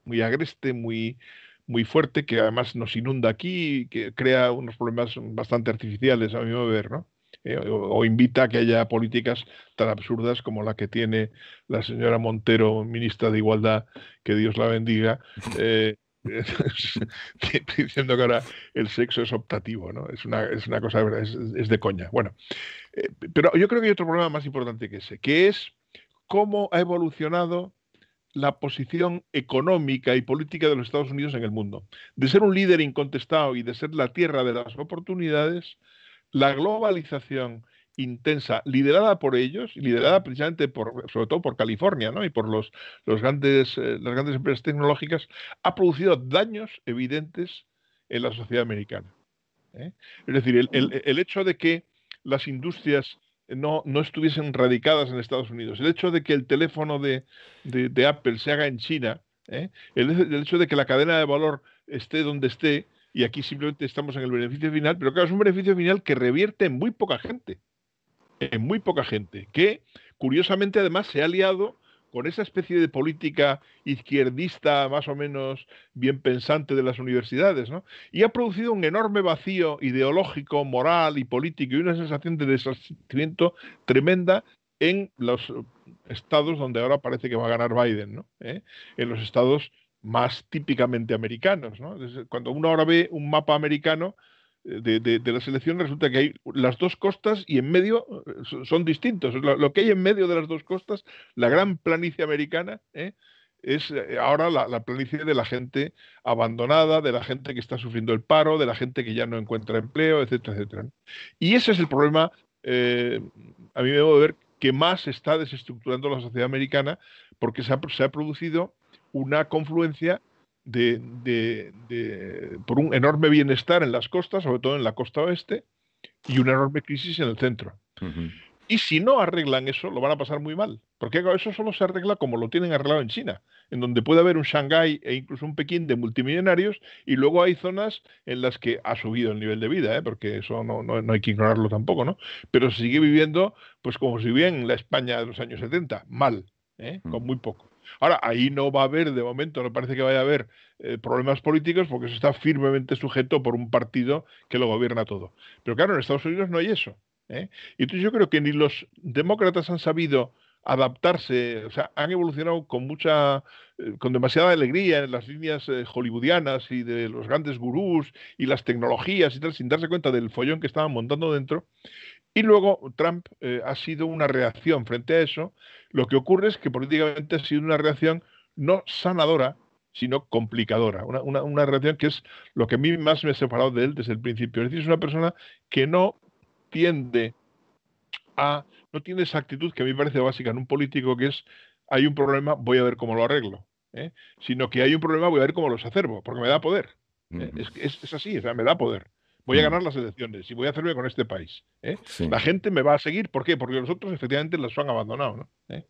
muy agreste, muy, muy fuerte, que además nos inunda aquí, que crea unos problemas bastante artificiales, a mi modo de ver, ¿no? Eh, o, invita a que haya políticas tan absurdas como la que tiene la señora Montero, ministra de Igualdad, que Dios la bendiga. Eh, eh, diciendo que ahora el sexo es optativo, ¿no? Es una, cosa, es de coña. Bueno, pero yo creo que hay otro problema más importante que ese, que es cómo ha evolucionado la posición económica y política de los Estados Unidos en el mundo. De ser un líder incontestado y de ser la tierra de las oportunidades, la globalización intensa, liderada por ellos, liderada precisamente por, sobre todo por California, ¿no? Y por los, grandes, eh, las grandes empresas tecnológicas, ha producido daños evidentes en la sociedad americana. ¿eh? Es decir, el, hecho de que las industrias no, estuviesen radicadas en Estados Unidos, el hecho de que el teléfono de, Apple se haga en China, ¿eh? el, el hecho de que la cadena de valor esté donde esté, y aquí simplemente estamos en el beneficio final, pero claro, es un beneficio final que revierte en muy poca gente, en muy poca gente, que curiosamente además se ha aliado con esa especie de política izquierdista más o menos bien pensante de las universidades, ¿no? Y ha producido un enorme vacío ideológico, moral y político y una sensación de desasentimiento tremenda en los estados donde ahora parece que va a ganar Biden, ¿no? ¿Eh? En los estados más típicamente americanos. Cuando uno ahora ve un mapa americano eh, de, la selección, resulta que hay las dos costas y en medio eh, son distintos. Lo, que hay en medio de las dos costas, la gran planicie americana, ¿eh? es ahora la, planicie de la gente abandonada, de la gente que está sufriendo el paro, de la gente que ya no encuentra empleo, etcétera, etcétera. Y ese es el problema, a mí me de ver, que más está desestructurando la sociedad americana, porque se ha producido una confluencia de, por un enorme bienestar en las costas, sobre todo en la costa oeste, y una enorme crisis en el centro. Y si no arreglan eso, lo van a pasar muy mal. Porque eso solo se arregla como lo tienen arreglado en China, en donde puede haber un Shanghái e incluso un Pekín de multimillonarios, y luego hay zonas en las que ha subido el nivel de vida, ¿eh? porque eso no, no, hay que ignorarlo tampoco, ¿no? Pero se sigue viviendo, pues como si bien en la España de los años 70, mal, ¿eh? con muy poco. Ahora, ahí no va a haber, de momento, no parece que vaya a haber eh, problemas políticos porque eso está firmemente sujeto por un partido que lo gobierna todo. Pero claro, en Estados Unidos no hay eso. ¿eh? Y Entonces yo creo que ni los demócratas han sabido adaptarse, o sea, han evolucionado con mucha, eh, con demasiada alegría en las líneas hollywoodianas y de los grandes gurús y las tecnologías y tal, sin darse cuenta del follón que estaban montando dentro. Y luego Trump eh, ha sido una reacción frente a eso. Lo que ocurre es que políticamente ha sido una reacción no sanadora, sino complicadora. Una, reacción que es lo que a mí más me ha separado de él desde el principio. Es decir, es una persona que no tiende a. no tiene esa actitud que a mí me parece básica en un político, que es hay un problema, voy a ver cómo lo arreglo. ¿eh? Sino que hay un problema, voy a ver cómo lo acervo, porque me da poder. es, es, así, me da poder. Voy a mm. ganar las elecciones y voy a hacerme con este país. ¿eh? La gente me va a seguir. ¿Por qué? Porque los otros efectivamente las han abandonado. ¿Eh?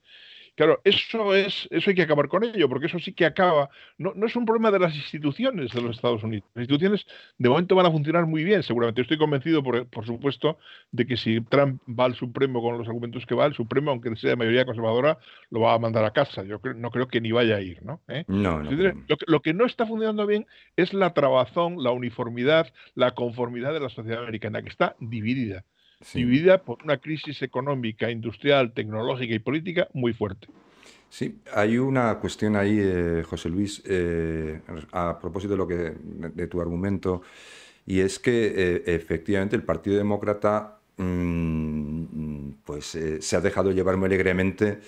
Claro, eso es, eso hay que acabar con ello, porque eso sí que acaba. No, no es un problema de las instituciones de los Estados Unidos. Las instituciones de momento van a funcionar muy bien, seguramente. Estoy convencido, por, por supuesto, de que si Trump va al Supremo con los argumentos que va, el Supremo, aunque sea de mayoría conservadora, lo va a mandar a casa. Yo no creo que ni vaya a ir, ¿no? ¿Eh? no, lo, lo que no está funcionando bien es la trabazón, la uniformidad, la conformidad de la sociedad americana, que está dividida sí. dividida por una crisis económica, industrial, tecnológica y política muy fuerte. Sí, hay una cuestión ahí, eh, José Luis, eh, a propósito de, lo que, de tu argumento, y es que eh, efectivamente el Partido Demócrata mm, pues, se ha dejado llevar muy alegremente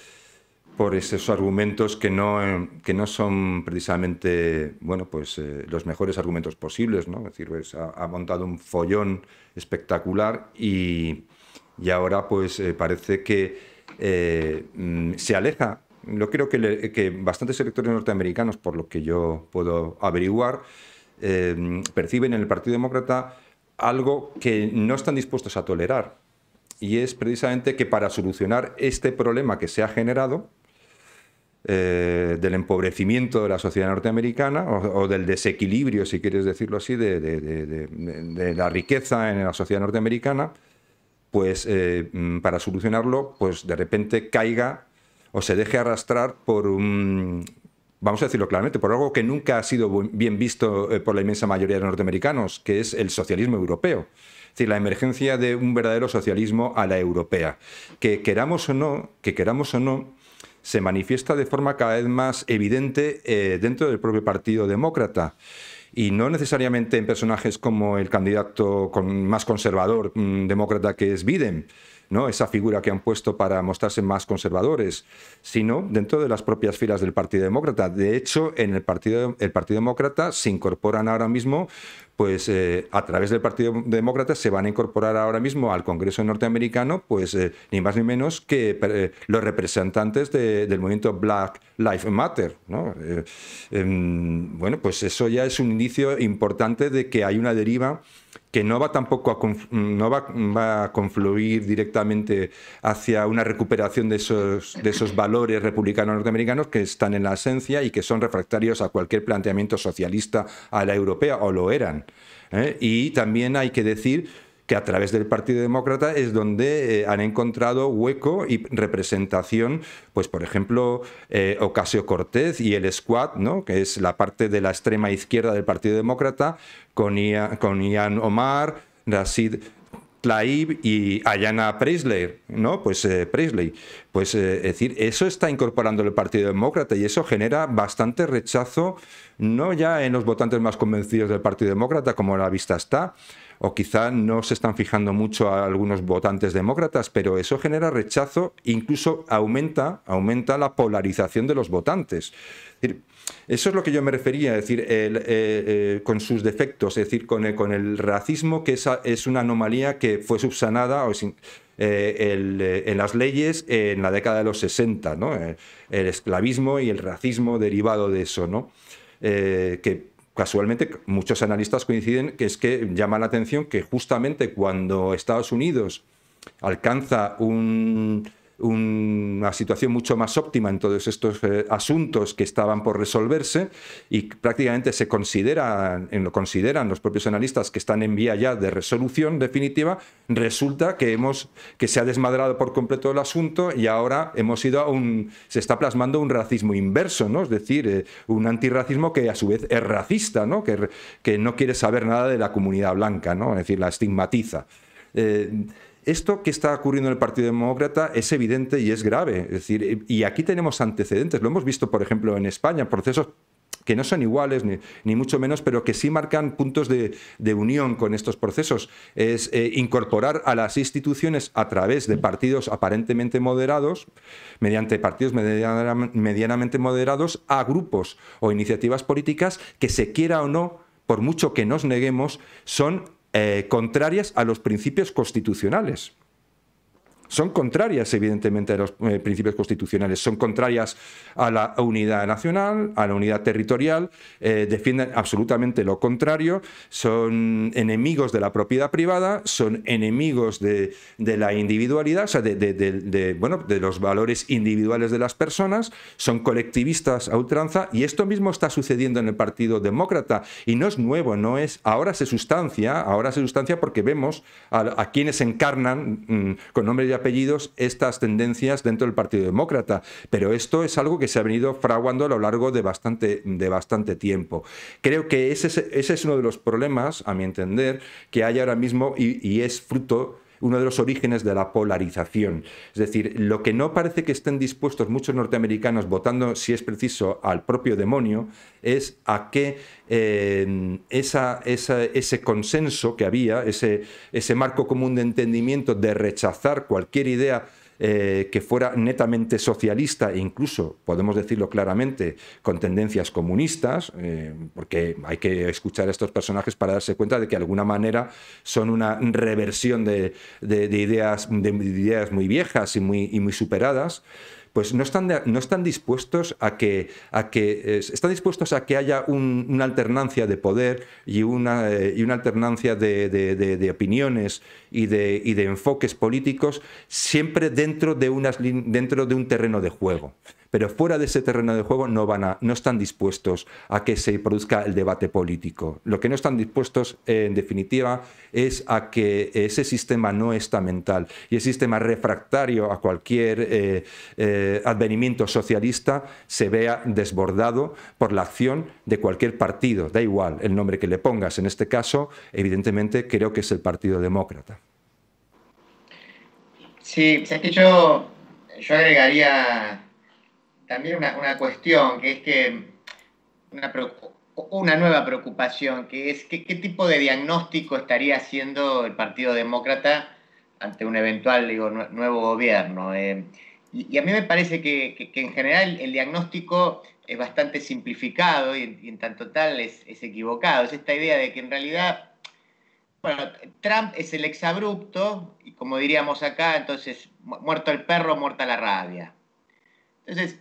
por esos argumentos que no, eh, que no son precisamente bueno, pues, eh, los mejores argumentos posibles. ¿no? decir, pues, ha, montado un follón espectacular y, y ahora pues, eh, parece que mm, se aleja. Yo creo que, que, bastantes electores norteamericanos, por lo que yo puedo averiguar, perciben en el Partido Demócrata algo que no están dispuestos a tolerar. Y es precisamente que para solucionar este problema que se ha generado, eh, del empobrecimiento de la sociedad norteamericana o, del desequilibrio, si quieres decirlo así, de, la riqueza en la sociedad norteamericana, pues eh, mm, para solucionarlo, pues de repente caiga o se deje arrastrar por un, vamos a decirlo claramente, por algo que nunca ha sido bien visto eh, por la inmensa mayoría de norteamericanos, que es el socialismo europeo. Es decir, la emergencia de un verdadero socialismo a la europea. Que queramos o no, que queramos o no, se manifiesta de forma cada vez más evidente eh, dentro del propio Partido Demócrata y no necesariamente en personajes como el candidato con, más conservador mm, demócrata que es Biden, ¿no? esa figura que han puesto para mostrarse más conservadores, sino dentro de las propias filas del Partido Demócrata. De hecho, en el Partido, el Partido Demócrata se incorporan ahora mismo pues eh, a través del Partido Demócrata se van a incorporar ahora mismo al Congreso norteamericano, pues eh, ni más ni menos que eh, los representantes del movimiento Black Lives Matter. Em, bueno, pues eso ya es un indicio importante de que hay una deriva que no va tampoco a, no va, a confluir directamente hacia una recuperación de esos, de esos valores republicanos norteamericanos que están en la esencia y que son refractarios a cualquier planteamiento socialista a la europea, o lo eran. ¿eh? Y también hay que decir que a través del Partido Demócrata es donde eh, han encontrado hueco y representación, pues por ejemplo, eh, Ocasio Cortez y el Squad, ¿no? que es la parte de la extrema izquierda del Partido Demócrata, con, Ian Omar, Rashid Tlaib y Ayana Presley, ¿no? Pues eh, Pues decir, eso está incorporando el Partido Demócrata y eso genera bastante rechazo, no ya en los votantes más convencidos del Partido Demócrata, como la vista está, o quizá no se están fijando mucho a algunos votantes demócratas, pero eso genera rechazo, incluso aumenta, aumenta la polarización de los votantes. eso es lo que yo me refería, decir, eh, eh, con sus defectos, es decir, con el, racismo, que esa es una anomalía que fue subsanada eh, en las leyes en la década de los 60, ¿no? el esclavismo y el racismo derivado de eso, ¿no? que casualmente muchos analistas coinciden que es que llama la atención que justamente cuando Estados Unidos alcanza un, una situación mucho más óptima en todos estos eh, asuntos que estaban por resolverse y prácticamente se consideran, en lo consideran los propios analistas que están en vía ya de resolución definitiva, resulta que, hemos, que se ha desmadrado por completo el asunto y ahora hemos ido un, se está plasmando un racismo inverso, ¿no? es decir, eh, un antirracismo que a su vez es racista, ¿no? Que, que no quiere saber nada de la comunidad blanca, ¿no? es decir, la estigmatiza. Eh, esto que está ocurriendo en el Partido Demócrata es evidente y es grave. Es decir, y aquí tenemos antecedentes. Lo hemos visto, por ejemplo, en España, procesos que no son iguales, ni, mucho menos, pero que sí marcan puntos de, unión con estos procesos. Es eh, incorporar a las instituciones a través de partidos aparentemente moderados, mediante partidos medianamente moderados, a grupos o iniciativas políticas que se quiera o no por mucho que nos neguemos, son eh, contrarias a los principios constitucionales son contrarias, evidentemente, a los eh, principios constitucionales, son contrarias a la unidad nacional, a la unidad territorial, eh, defienden absolutamente lo contrario, son enemigos de la propiedad privada, son enemigos de, de la individualidad, o sea, de, bueno, de los valores individuales de las personas, son colectivistas a ultranza, y esto mismo está sucediendo en el Partido Demócrata, y no es nuevo, no es, ahora se sustancia, ahora se sustancia porque vemos a, quienes encarnan mm, con nombre y apellidos estas tendencias dentro del Partido Demócrata, pero esto es algo que se ha venido fraguando a lo largo de bastante, de bastante tiempo. Creo que ese, ese es uno de los problemas, a mi entender, que hay ahora mismo y, y es fruto uno de los orígenes de la polarización. Es decir, lo que no parece que estén dispuestos muchos norteamericanos votando, si es preciso, al propio demonio, es a que eh, ese consenso que había, ese, ese marco común de entendimiento de rechazar cualquier idea eh, que fuera netamente socialista e incluso, podemos decirlo claramente, con tendencias comunistas, eh, porque hay que escuchar a estos personajes para darse cuenta de que de alguna manera son una reversión de, ideas, de ideas muy viejas y muy, y muy superadas pues no están, dispuestos a que, están dispuestos a que haya una alternancia de poder y una, eh, alternancia de, opiniones y de, enfoques políticos siempre dentro dentro de un terreno de juego pero fuera de ese terreno de juego no, van no están dispuestos a que se produzca el debate político. Lo que no están dispuestos, en definitiva, es a que ese sistema no estamental y el sistema refractario a cualquier eh, eh, advenimiento socialista se vea desbordado por la acción de cualquier partido, da igual el nombre que le pongas. En este caso, evidentemente, creo que es el Partido Demócrata. Sí, se que yo, yo agregaría también una, cuestión, que es que una, nueva preocupación, que es qué tipo de diagnóstico estaría haciendo el Partido Demócrata ante un eventual digo, nuevo gobierno. Eh, y, a mí me parece que, en general el diagnóstico es bastante simplificado y, en tanto tal es, es equivocado. Es esta idea de que en realidad bueno, Trump es el exabrupto, y como diríamos acá, entonces, muerto el perro, muerta la rabia. Entonces,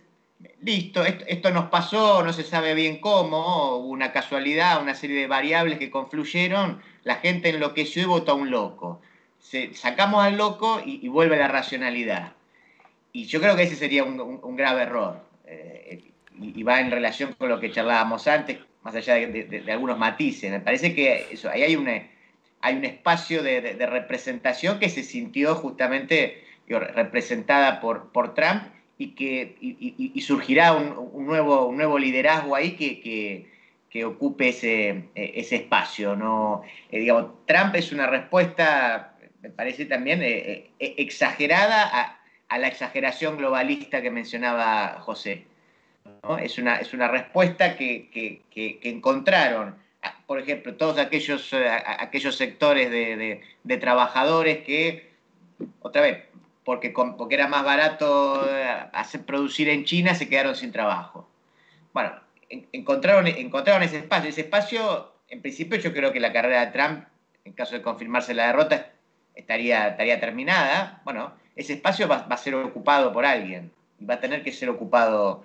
listo, esto, nos pasó, no se sabe bien cómo, hubo una casualidad, una serie de variables que confluyeron, la gente enloqueció y votó a un loco. sacamos al loco y, vuelve la racionalidad. Y yo creo que ese sería un, grave error. Eh, y, va en relación con lo que charlábamos antes, más allá de, algunos matices. Me parece que eso, ahí hay, hay un espacio de, representación que se sintió justamente representada por, por Trump y que y, surgirá un, nuevo, nuevo liderazgo ahí que, ocupe e, ese, espacio. ¿no? Eh, digamos, Trump es una respuesta, me parece también, eh, eh, e, exagerada a, la exageración globalista que mencionaba José. Es, una, es una respuesta que, que encontraron por ejemplo, todos aquellos, aquellos sectores de, trabajadores que, otra vez, porque, porque era más barato eh, hacer, producir en China, se quedaron sin trabajo. Bueno, encontraron, encontraron ese espacio. Ese espacio, en principio, yo creo que la carrera de Trump, en caso de confirmarse la derrota, estaría, estaría terminada. Bueno, ese espacio va, a ser ocupado por alguien y va a tener que ser ocupado,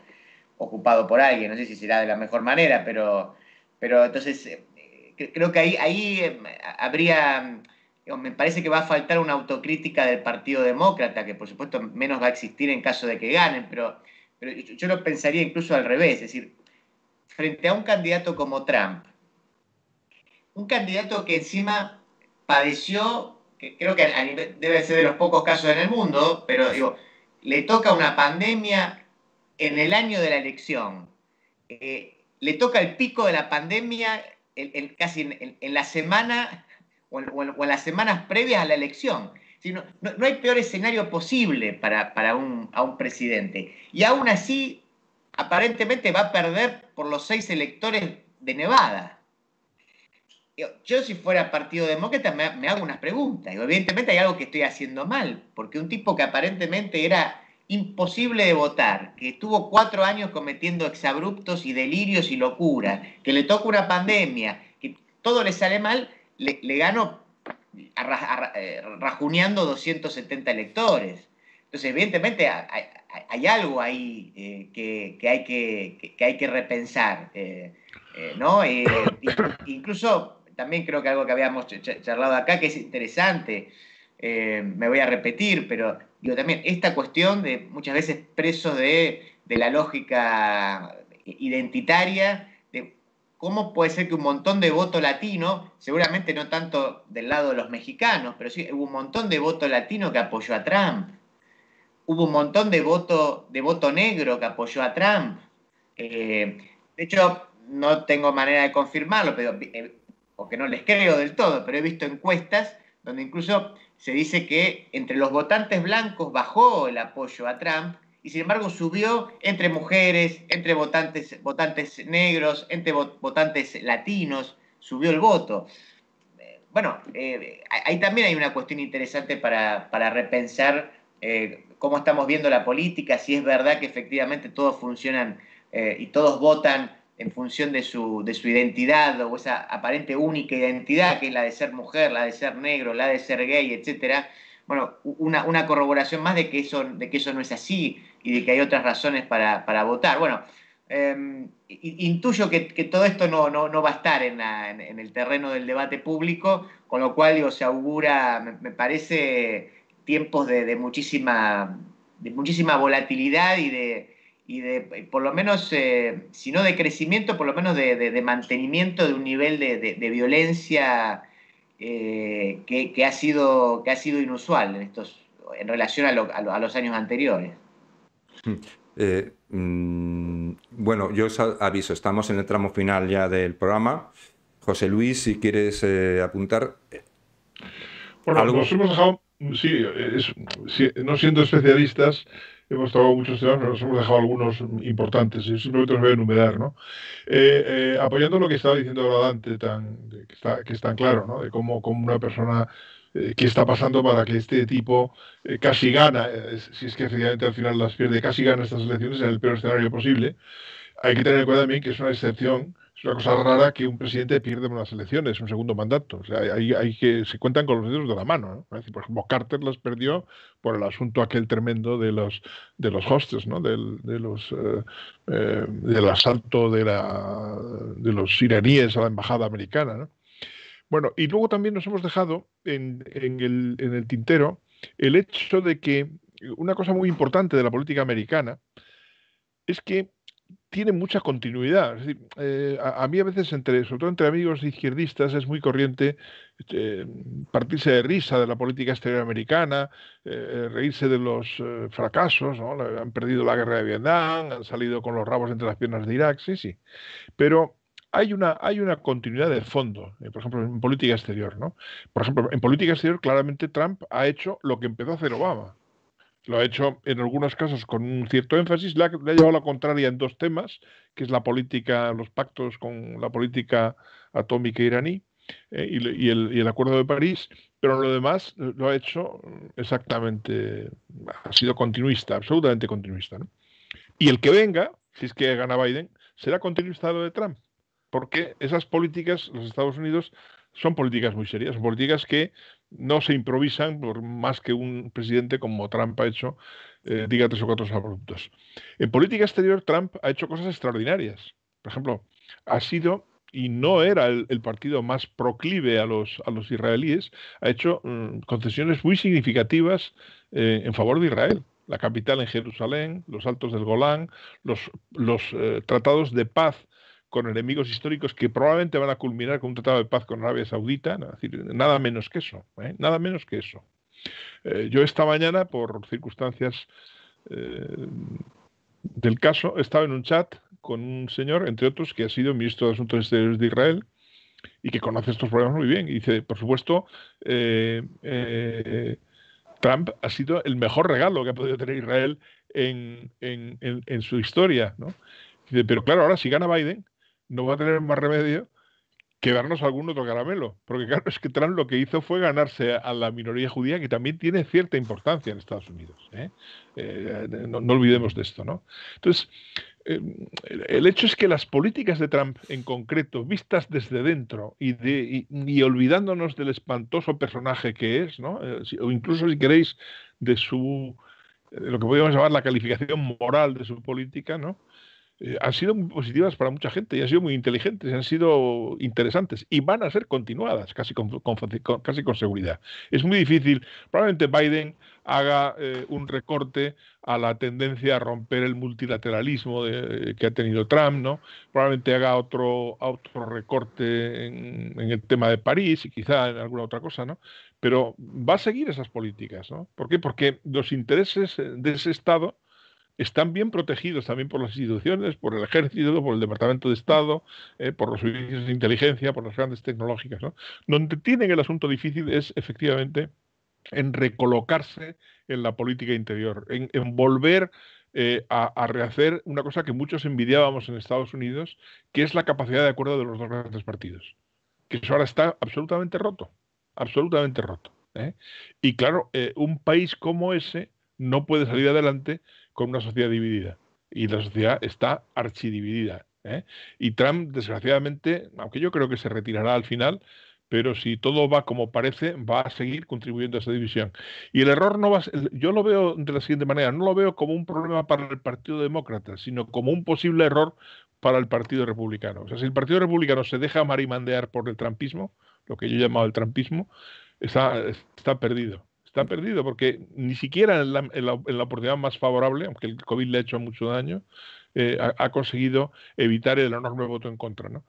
ocupado por alguien. No sé si será de la mejor manera, pero, pero entonces eh, creo que ahí, ahí eh, habría me parece que va a faltar una autocrítica del Partido Demócrata, que por supuesto menos va a existir en caso de que ganen, pero, pero yo, lo pensaría incluso al revés, es decir, frente a un candidato como Trump, un candidato que encima padeció, que creo que debe ser de los pocos casos en el mundo, pero digo, le toca una pandemia en el año de la elección, eh, le toca el pico de la pandemia casi en la semana o en, las semanas previas a la elección. no, hay peor escenario posible para, un, a un presidente. Y aún así, aparentemente va a perder por los seis electores de Nevada. Yo si fuera partido demócrata me, hago unas preguntas. Y evidentemente hay algo que estoy haciendo mal, porque un tipo que aparentemente era imposible de votar, que estuvo cuatro años cometiendo exabruptos y delirios y locuras, que le toca una pandemia, que todo le sale mal, le, gano eh, rajuneando 270 electores. Entonces, evidentemente hay, algo ahí eh, que, hay que, hay que repensar, eh, ¿no? incluso también creo que algo que habíamos charlado acá, que es interesante, me voy a repetir, pero digo también, esta cuestión de muchas veces presos de, de la lógica identitaria, cómo puede ser que un montón de voto latino, seguramente no tanto del lado de los mexicanos, pero sí hubo un montón de voto latino que apoyó a Trump. Hubo un montón de voto, de voto negro que apoyó a Trump. Eh, de hecho, no tengo manera de confirmarlo, pero, eh, que no les creo del todo, pero he visto encuestas donde incluso se dice que entre los votantes blancos bajó el apoyo a Trump y sin embargo subió entre mujeres, entre votantes, votantes negros, entre votantes latinos, subió el voto. Eh, bueno, eh, ahí también hay una cuestión interesante para, repensar eh, cómo estamos viendo la política, si es verdad que efectivamente todos funcionan y todos votan en función de su, de su identidad o esa aparente única identidad que es la de ser mujer, la de ser negro, la de ser gay, etcétera bueno, una, corroboración más de que, eso, de que eso no es así y de que hay otras razones para, votar. Bueno, em, intuyo que, todo esto no, va a estar en, el terreno del debate público, con lo cual se augura, me, parece, tiempos de, muchísima, volatilidad y de, por lo menos, eh, si no de crecimiento, por lo menos de mantenimiento de un nivel de, violencia eh, que, ha sido, que ha sido inusual en, estos, en relación a, los años anteriores. Eh, mm, bueno, yo os aviso, estamos en el tramo final ya del programa. José Luis, si quieres eh, apuntar. Bueno, ¿algo? nos hemos dejado, sí, no siendo especialistas, hemos tomado muchos temas, pero nos hemos dejado algunos importantes, y simplemente los voy a enumerar, ¿no? Eh, eh, apoyando lo que estaba diciendo ahora Dante, tan, que, es tan claro, ¿no? De cómo, una persona eh, que está pasando para que este tipo casi gana, si es que efectivamente al final las pierde, casi gana estas elecciones en el peor escenario posible. Hay que tener en cuenta también que es una excepción es una cosa rara que un presidente pierda unas elecciones, un segundo mandato. O sea, hay, que se cuentan con los dedos de la mano. por ejemplo, Carter las perdió por el asunto aquel tremendo de los de los hostes, ¿no? Del, eh, eh, del asalto de la de los iraníes a la embajada americana. Bueno, y luego también nos hemos dejado en, el, en el tintero el hecho de que una cosa muy importante de la política americana es que tiene mucha continuidad. Eh, a, mí a veces, entre, sobre todo entre amigos izquierdistas, es muy corriente eh, partirse de risa de la política exterior americana, eh, reírse de los fracasos, ¿no? han perdido la guerra de Vietnam, han salido con los rabos entre las piernas de Irak, sí, sí. Pero hay una, hay una continuidad de fondo, por ejemplo, en política exterior, ¿no? Por ejemplo, en política exterior, claramente Trump ha hecho lo que empezó a hacer Obama lo ha hecho en algunos casos con un cierto énfasis, le ha, le a llevado la contraria en dos temas, que es la política, los pactos con la política atómica iraní eh, y, el, Acuerdo de París, pero lo demás lo ha hecho exactamente, ha sido continuista, absolutamente continuista. Y el que venga, si es que gana Biden, será continuista de Trump, porque esas políticas, los Estados Unidos, son políticas muy serias, son políticas que no se improvisan por más que un presidente como Trump ha hecho, eh, diga tres o cuatro abruptos. En política exterior, Trump ha hecho cosas extraordinarias. Por ejemplo, ha sido y no era el, partido más proclive a los, a los israelíes, ha hecho mm, concesiones muy significativas eh, en favor de Israel la capital en Jerusalén, los altos del Golán, los, los eh, tratados de paz con enemigos históricos que probablemente van a culminar con un tratado de paz con Arabia Saudita, nada menos que eso, ¿eh? nada menos que eso. Eh, yo esta mañana, por circunstancias eh, del caso, estaba en un chat con un señor, entre otros, que ha sido ministro de Asuntos Exteriores de Israel y que conoce estos problemas muy bien. Y dice, por supuesto, Trump ha sido el mejor regalo que ha podido tener Israel en, su historia, ¿no? pero claro, ahora si gana Biden, no va a tener más remedio que darnos algún otro caramelo. Porque claro, es que Trump lo que hizo fue ganarse a la minoría judía, que también tiene cierta importancia en Estados Unidos. ¿eh? Eh, no, olvidemos de esto, ¿no? Entonces, eh, el hecho es que las políticas de Trump en concreto, vistas desde dentro y, de, y, olvidándonos del espantoso personaje que es, ¿no? o incluso si queréis, de su lo que podríamos llamar la calificación moral de su política, ¿no? Eh, han sido muy positivas para mucha gente y han sido muy inteligentes, han sido interesantes y van a ser continuadas casi con, casi con seguridad. Es muy difícil, probablemente Biden haga eh, un recorte a la tendencia a romper el multilateralismo eh, que ha tenido Trump, ¿no? Probablemente haga otro, otro recorte en, el tema de París y quizá en alguna otra cosa, ¿no? Pero va a seguir esas políticas, ¿no? ¿Por qué? Porque los intereses de ese Estado están bien protegidos también por las instituciones, por el ejército, por el Departamento de Estado, eh, por los servicios de inteligencia, por las grandes tecnológicas. Donde tienen el asunto difícil es efectivamente en recolocarse en la política interior, en, volver eh, a, rehacer una cosa que muchos envidiábamos en Estados Unidos, que es la capacidad de acuerdo de los dos grandes partidos, que eso ahora está absolutamente roto, absolutamente roto. ¿eh? Y claro, un país como ese no puede salir adelante con una sociedad dividida. Y la sociedad está archidividida. ¿eh? Y Trump, desgraciadamente, aunque yo creo que se retirará al final, pero si todo va como parece, va a seguir contribuyendo a esa división. Y el error no va a ser, yo lo veo de la siguiente manera, no lo veo como un problema para el Partido Demócrata, sino como un posible error para el Partido Republicano. O sea, si el Partido Republicano se deja marimandear por el trumpismo lo que yo he llamado el trampismo, está, está perdido está perdido porque ni siquiera en la, oportunidad más favorable, aunque el COVID le ha hecho mucho daño, eh, ha, conseguido evitar el enorme voto en contra. ¿no?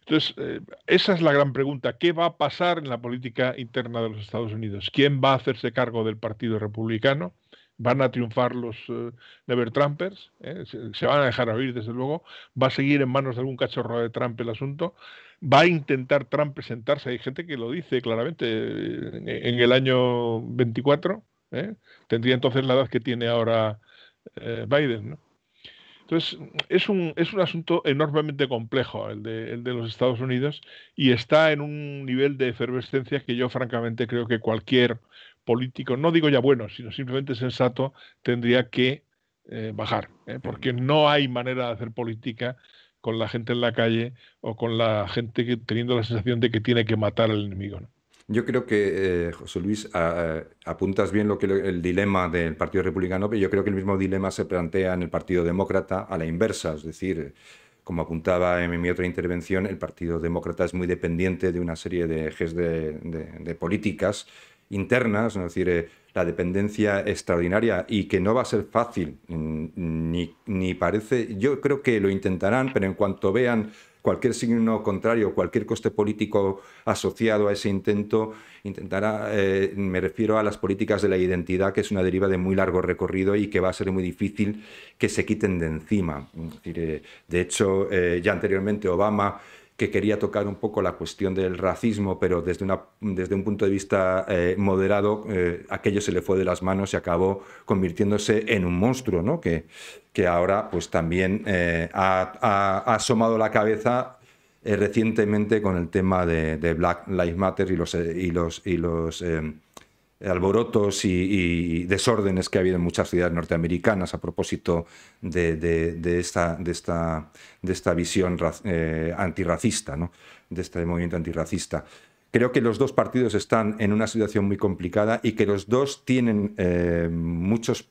Entonces, eh, esa es la gran pregunta. ¿Qué va a pasar en la política interna de los Estados Unidos? ¿Quién va a hacerse cargo del Partido Republicano? van a triunfar los eh, Never Trumpers, ¿eh? se, van a dejar abrir, desde luego, va a seguir en manos de algún cachorro de Trump el asunto, va a intentar Trump presentarse, hay gente que lo dice claramente, eh, en, el año 24, tendría entonces la edad que tiene ahora Biden, Entonces, es un, es un asunto enormemente complejo el de los Estados Unidos y está en un nivel de efervescencia que yo francamente creo que cualquier político, no digo ya bueno, sino simplemente sensato, tendría que eh, bajar, ¿eh? porque no hay manera de hacer política con la gente en la calle o con la gente que, teniendo la sensación de que tiene que matar al enemigo. Yo creo que, eh, José Luis, apuntas bien lo que el dilema del Partido Republicano, pero yo creo que el mismo dilema se plantea en el Partido Demócrata a la inversa, es decir, como apuntaba en mi otra intervención, el Partido Demócrata es muy dependiente de una serie de ejes de políticas internas, es decir, eh, la dependencia extraordinaria y que no va a ser fácil, mm, ni, parece, yo creo que lo intentarán, pero en cuanto vean cualquier signo contrario, cualquier coste político asociado a ese intento, intentará, eh, me refiero a las políticas de la identidad, que es una deriva de muy largo recorrido y que va a ser muy difícil que se quiten de encima. Eh, de hecho, ya anteriormente Obama que quería tocar un poco la cuestión del racismo, pero desde, una, desde un punto de vista eh, moderado, eh, aquello se le fue de las manos y acabó convirtiéndose en un monstruo, ¿no? que, que ahora pues, también eh, ha, asomado la cabeza recientemente con el tema de, Black Lives Matter y los, y los, y los alborotos y, desórdenes que ha habido en muchas ciudades norteamericanas a propósito de, esta, visión eh, antirracista, de este movimiento antirracista. Creo que los dos partidos están en una situación muy complicada y que los dos tienen eh, muchos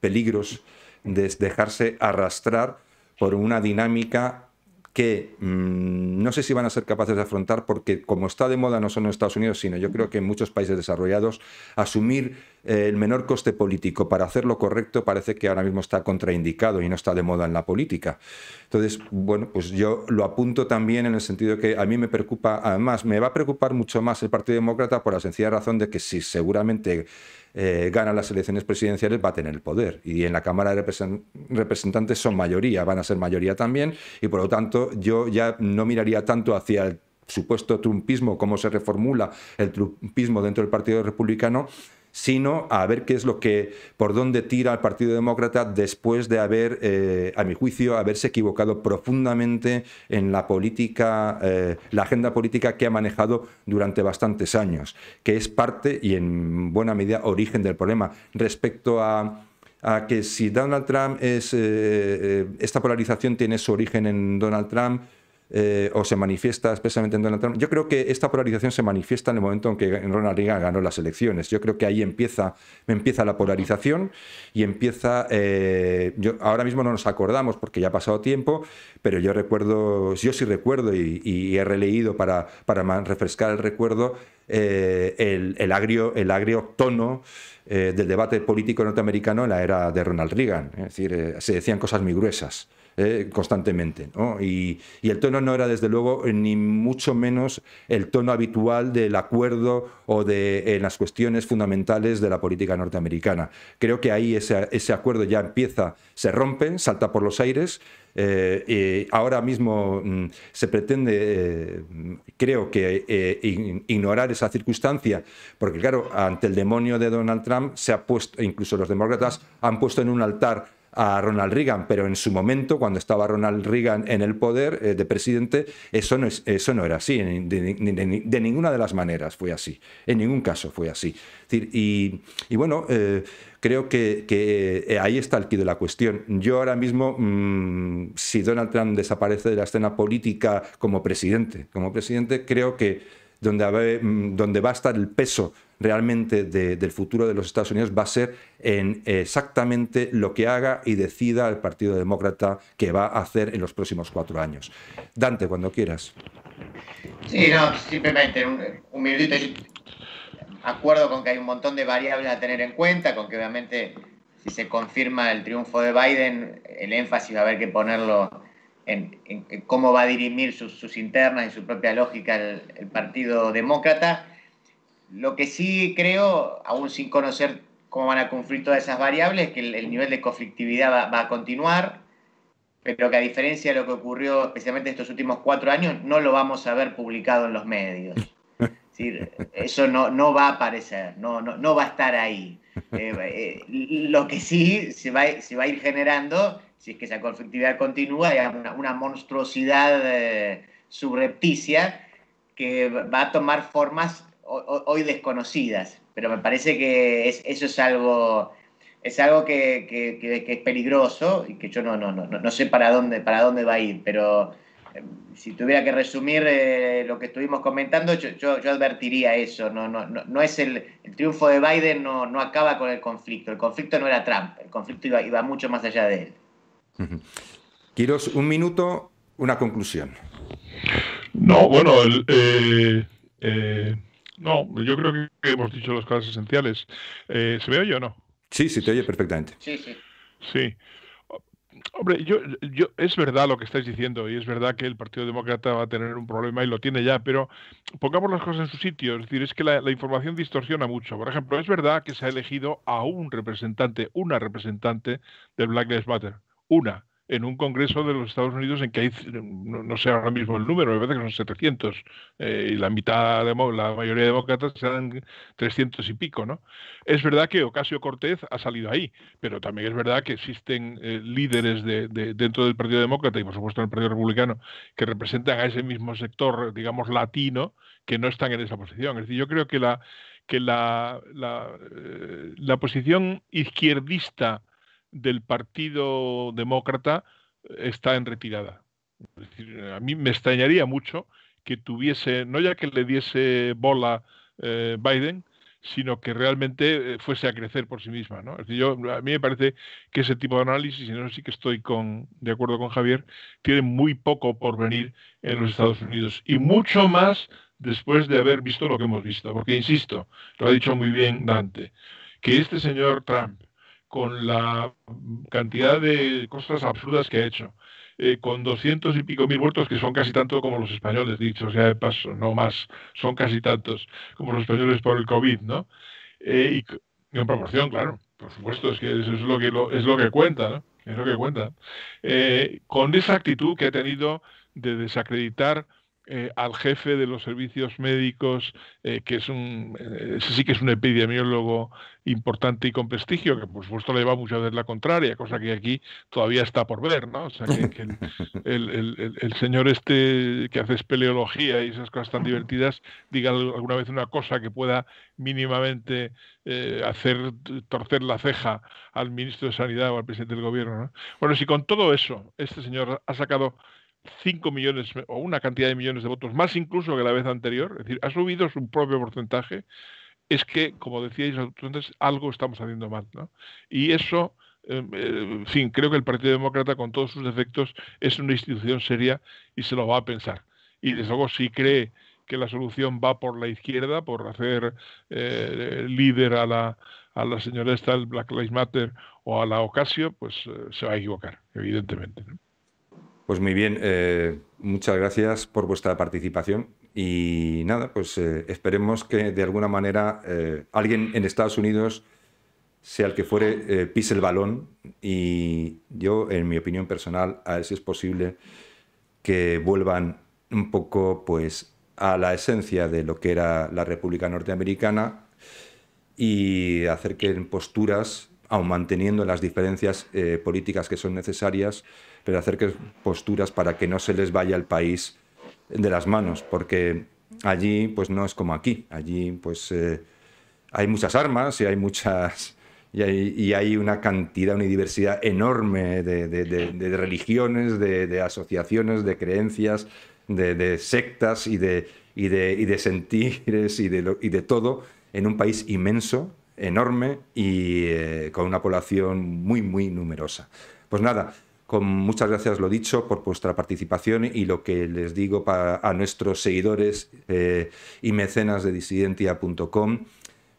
peligros de dejarse arrastrar por una dinámica que mm, no sé si van a ser capaces de afrontar porque como está de moda no solo en Estados Unidos, sino yo creo que en muchos países desarrollados, asumir eh, el menor coste político para hacer lo correcto parece que ahora mismo está contraindicado y no está de moda en la política. Entonces, bueno, pues yo lo apunto también en el sentido que a mí me preocupa, además, me va a preocupar mucho más el Partido Demócrata por la sencilla razón de que si seguramente eh, gana las elecciones presidenciales va a tener el poder. Y en la Cámara de Representantes son mayoría, van a ser mayoría también, y por lo tanto yo ya no miraría tanto hacia el supuesto trumpismo, cómo se reformula el trumpismo dentro del Partido Republicano, sino a ver qué es lo que, por dónde tira el Partido Demócrata después de haber, eh, a mi juicio, haberse equivocado profundamente en la política, eh, la agenda política que ha manejado durante bastantes años, que es parte y en buena medida origen del problema. Respecto a que si Donald Trump es, eh, esta polarización tiene su origen en Donald Trump, eh, o se manifiesta expresamente en Donald Trump. Yo creo que esta polarización se manifiesta en el momento en que Ronald Reagan ganó las elecciones. Yo creo que ahí empieza, empieza la polarización y empieza... Eh, ahora mismo no nos acordamos porque ya ha pasado tiempo, pero yo recuerdo, yo sí recuerdo y, he releído para, refrescar el recuerdo eh, el, el, agrio, el tono del debate político norteamericano en la era de Ronald Reagan. Es decir, se decían cosas muy gruesas. Eh, constantemente. Y, el tono no era, desde luego, ni mucho menos el tono habitual del acuerdo o de las cuestiones fundamentales de la política norteamericana. Creo que ahí ese, acuerdo ya empieza, se rompe, salta por los aires. Eh, ahora mismo mm, se pretende, eh, creo que, ignorar esa circunstancia, porque claro, ante el demonio de Donald Trump se ha puesto, incluso los demócratas han puesto en un altar a Ronald Reagan, pero en su momento, cuando estaba Ronald Reagan en el poder eh, de presidente, eso no, eso no era así, de, ninguna de las maneras fue así, en ningún caso fue así. y, bueno, eh, creo que, eh, ahí está el quid de la cuestión. Yo ahora mismo, mm, si Donald Trump desaparece de la escena política como presidente, como presidente, creo que Mm, donde, va a estar el peso realmente del futuro de los Estados Unidos va a ser en exactamente lo que haga y decida el Partido Demócrata que va a hacer en los próximos cuatro años. Dante, cuando quieras. Sí, no, simplemente un, minutito. acuerdo con que hay un montón de variables a tener en cuenta, con que obviamente si se confirma el triunfo de Biden, el énfasis va a haber que ponerlo en, cómo va a dirimir sus, internas y su propia lógica el, Partido Demócrata. Lo que sí creo, aún sin conocer cómo van a cumplir todas esas variables, que el, nivel de conflictividad va, a continuar, pero que a diferencia de lo que ocurrió especialmente estos últimos cuatro años, no lo vamos a ver publicado en los medios. eso no, no va a aparecer, no, no, va a estar ahí. Eh, eh, lo que sí se se va a ir generando si es que esa conflictividad continúa, hay una, monstruosidad eh, subrepticia que va a tomar formas hoy desconocidas. Pero me parece que eso es algo, es algo que, que, es peligroso y que yo no, no, no, no sé para dónde, para dónde va a ir, pero eh, si tuviera que resumir eh, lo que estuvimos comentando, yo, yo, advertiría eso. No, no, no, es el, el, triunfo de Biden no, no acaba con el conflicto. El conflicto no era Trump, el conflicto iba, iba mucho más allá de él quiero un minuto, una conclusión. No, bueno, eh, eh, no, yo creo que hemos dicho las cosas esenciales. Eh, ¿Se me oye o no? Sí, sí, te oye perfectamente. Sí, sí. Hombre, yo, yo, es verdad lo que estáis diciendo y es verdad que el Partido Demócrata va a tener un problema y lo tiene ya, pero pongamos las cosas en su sitio. Es decir, es que la, la información distorsiona mucho. Por ejemplo, es verdad que se ha elegido a un representante, una representante del Black Lives Matter una en un congreso de los Estados Unidos en que hay, no, sé ahora mismo el número, me parece que son 700, eh, y la mitad, de, la mayoría de demócratas serán 300 y pico, ¿no? Es verdad que Ocasio Cortez ha salido ahí, pero también es verdad que existen eh, líderes de, dentro del Partido Demócrata y, por supuesto, en el Partido Republicano, que representan a ese mismo sector, digamos, latino, que no están en esa posición. Es decir, yo creo que la, que la, la, eh, la posición izquierdista del Partido Demócrata eh, está en retirada. a mí me extrañaría mucho que tuviese, no ya que le diese bola eh, Biden, sino que realmente eh, fuese a crecer por sí misma. ¿no? yo, a mí me parece que ese tipo de análisis, y no sé que estoy con, de acuerdo con Javier, tiene muy poco por venir en los Estados Unidos y mucho más después de haber visto lo que hemos visto. Porque, insisto, lo ha dicho muy bien Dante, que este señor Trump, con la cantidad de cosas absurdas que ha hecho. Eh, con doscientos y pico mil muertos, que son casi tanto como los españoles, dicho sea de paso, no más, son casi tantos como los españoles por el COVID, ¿no? Eh, y en proporción, claro, por supuesto, es que eso es lo que, es lo que cuenta, ¿no? Es lo que cuenta. Eh, con esa actitud que ha tenido de desacreditar eh, al jefe de los servicios médicos, eh, que es un, eh, sí que es un epidemiólogo importante y con prestigio, que por supuesto le va a ver la contraria, cosa que aquí todavía está por ver, ¿no? O sea, el, señor este que hace espeleología y esas cosas tan divertidas diga alguna vez una cosa que pueda mínimamente hacer torcer la ceja al ministro de Sanidad o al presidente del gobierno, Bueno, si con todo eso este señor ha sacado 5 millones o una cantidad de millones de votos más incluso que la vez anterior, es decir, ha subido su propio porcentaje, es que, como decíais antes, algo estamos haciendo mal. ¿no? Y eso, eh, eh, en fin, creo que el Partido Demócrata, con todos sus defectos, es una institución seria y se lo va a pensar. Y desde luego, si cree que la solución va por la izquierda, por hacer eh, líder a la, a la señora esta, Black Lives Matter o a la Ocasio, pues se va a equivocar, evidentemente. Pues muy bien, eh, muchas gracias por vuestra participación y nada, pues eh, esperemos que de alguna manera eh, alguien en Estados Unidos, sea el que fuere, pise el balón y yo, en mi opinión personal, a ver si es posible que vuelvan un poco pues a la esencia de lo que era la República Norteamericana y acerquen posturas, aun manteniendo las diferencias políticas que son necesarias, pero que posturas para que no se les vaya el país de las manos, porque allí pues no es como aquí, allí pues eh, hay muchas armas y hay muchas... Y hay, una cantidad, una diversidad enorme de, religiones, de, asociaciones, de creencias, de, sectas y de, de, y sentires y de, todo en un país inmenso, enorme y eh, con una población muy, muy numerosa. Pues nada, con muchas gracias, lo dicho, por vuestra participación y lo que les digo a nuestros seguidores eh, y mecenas de disidentia.com.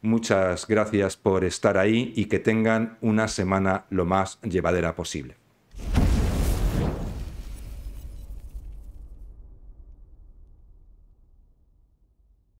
Muchas gracias por estar ahí y que tengan una semana lo más llevadera posible.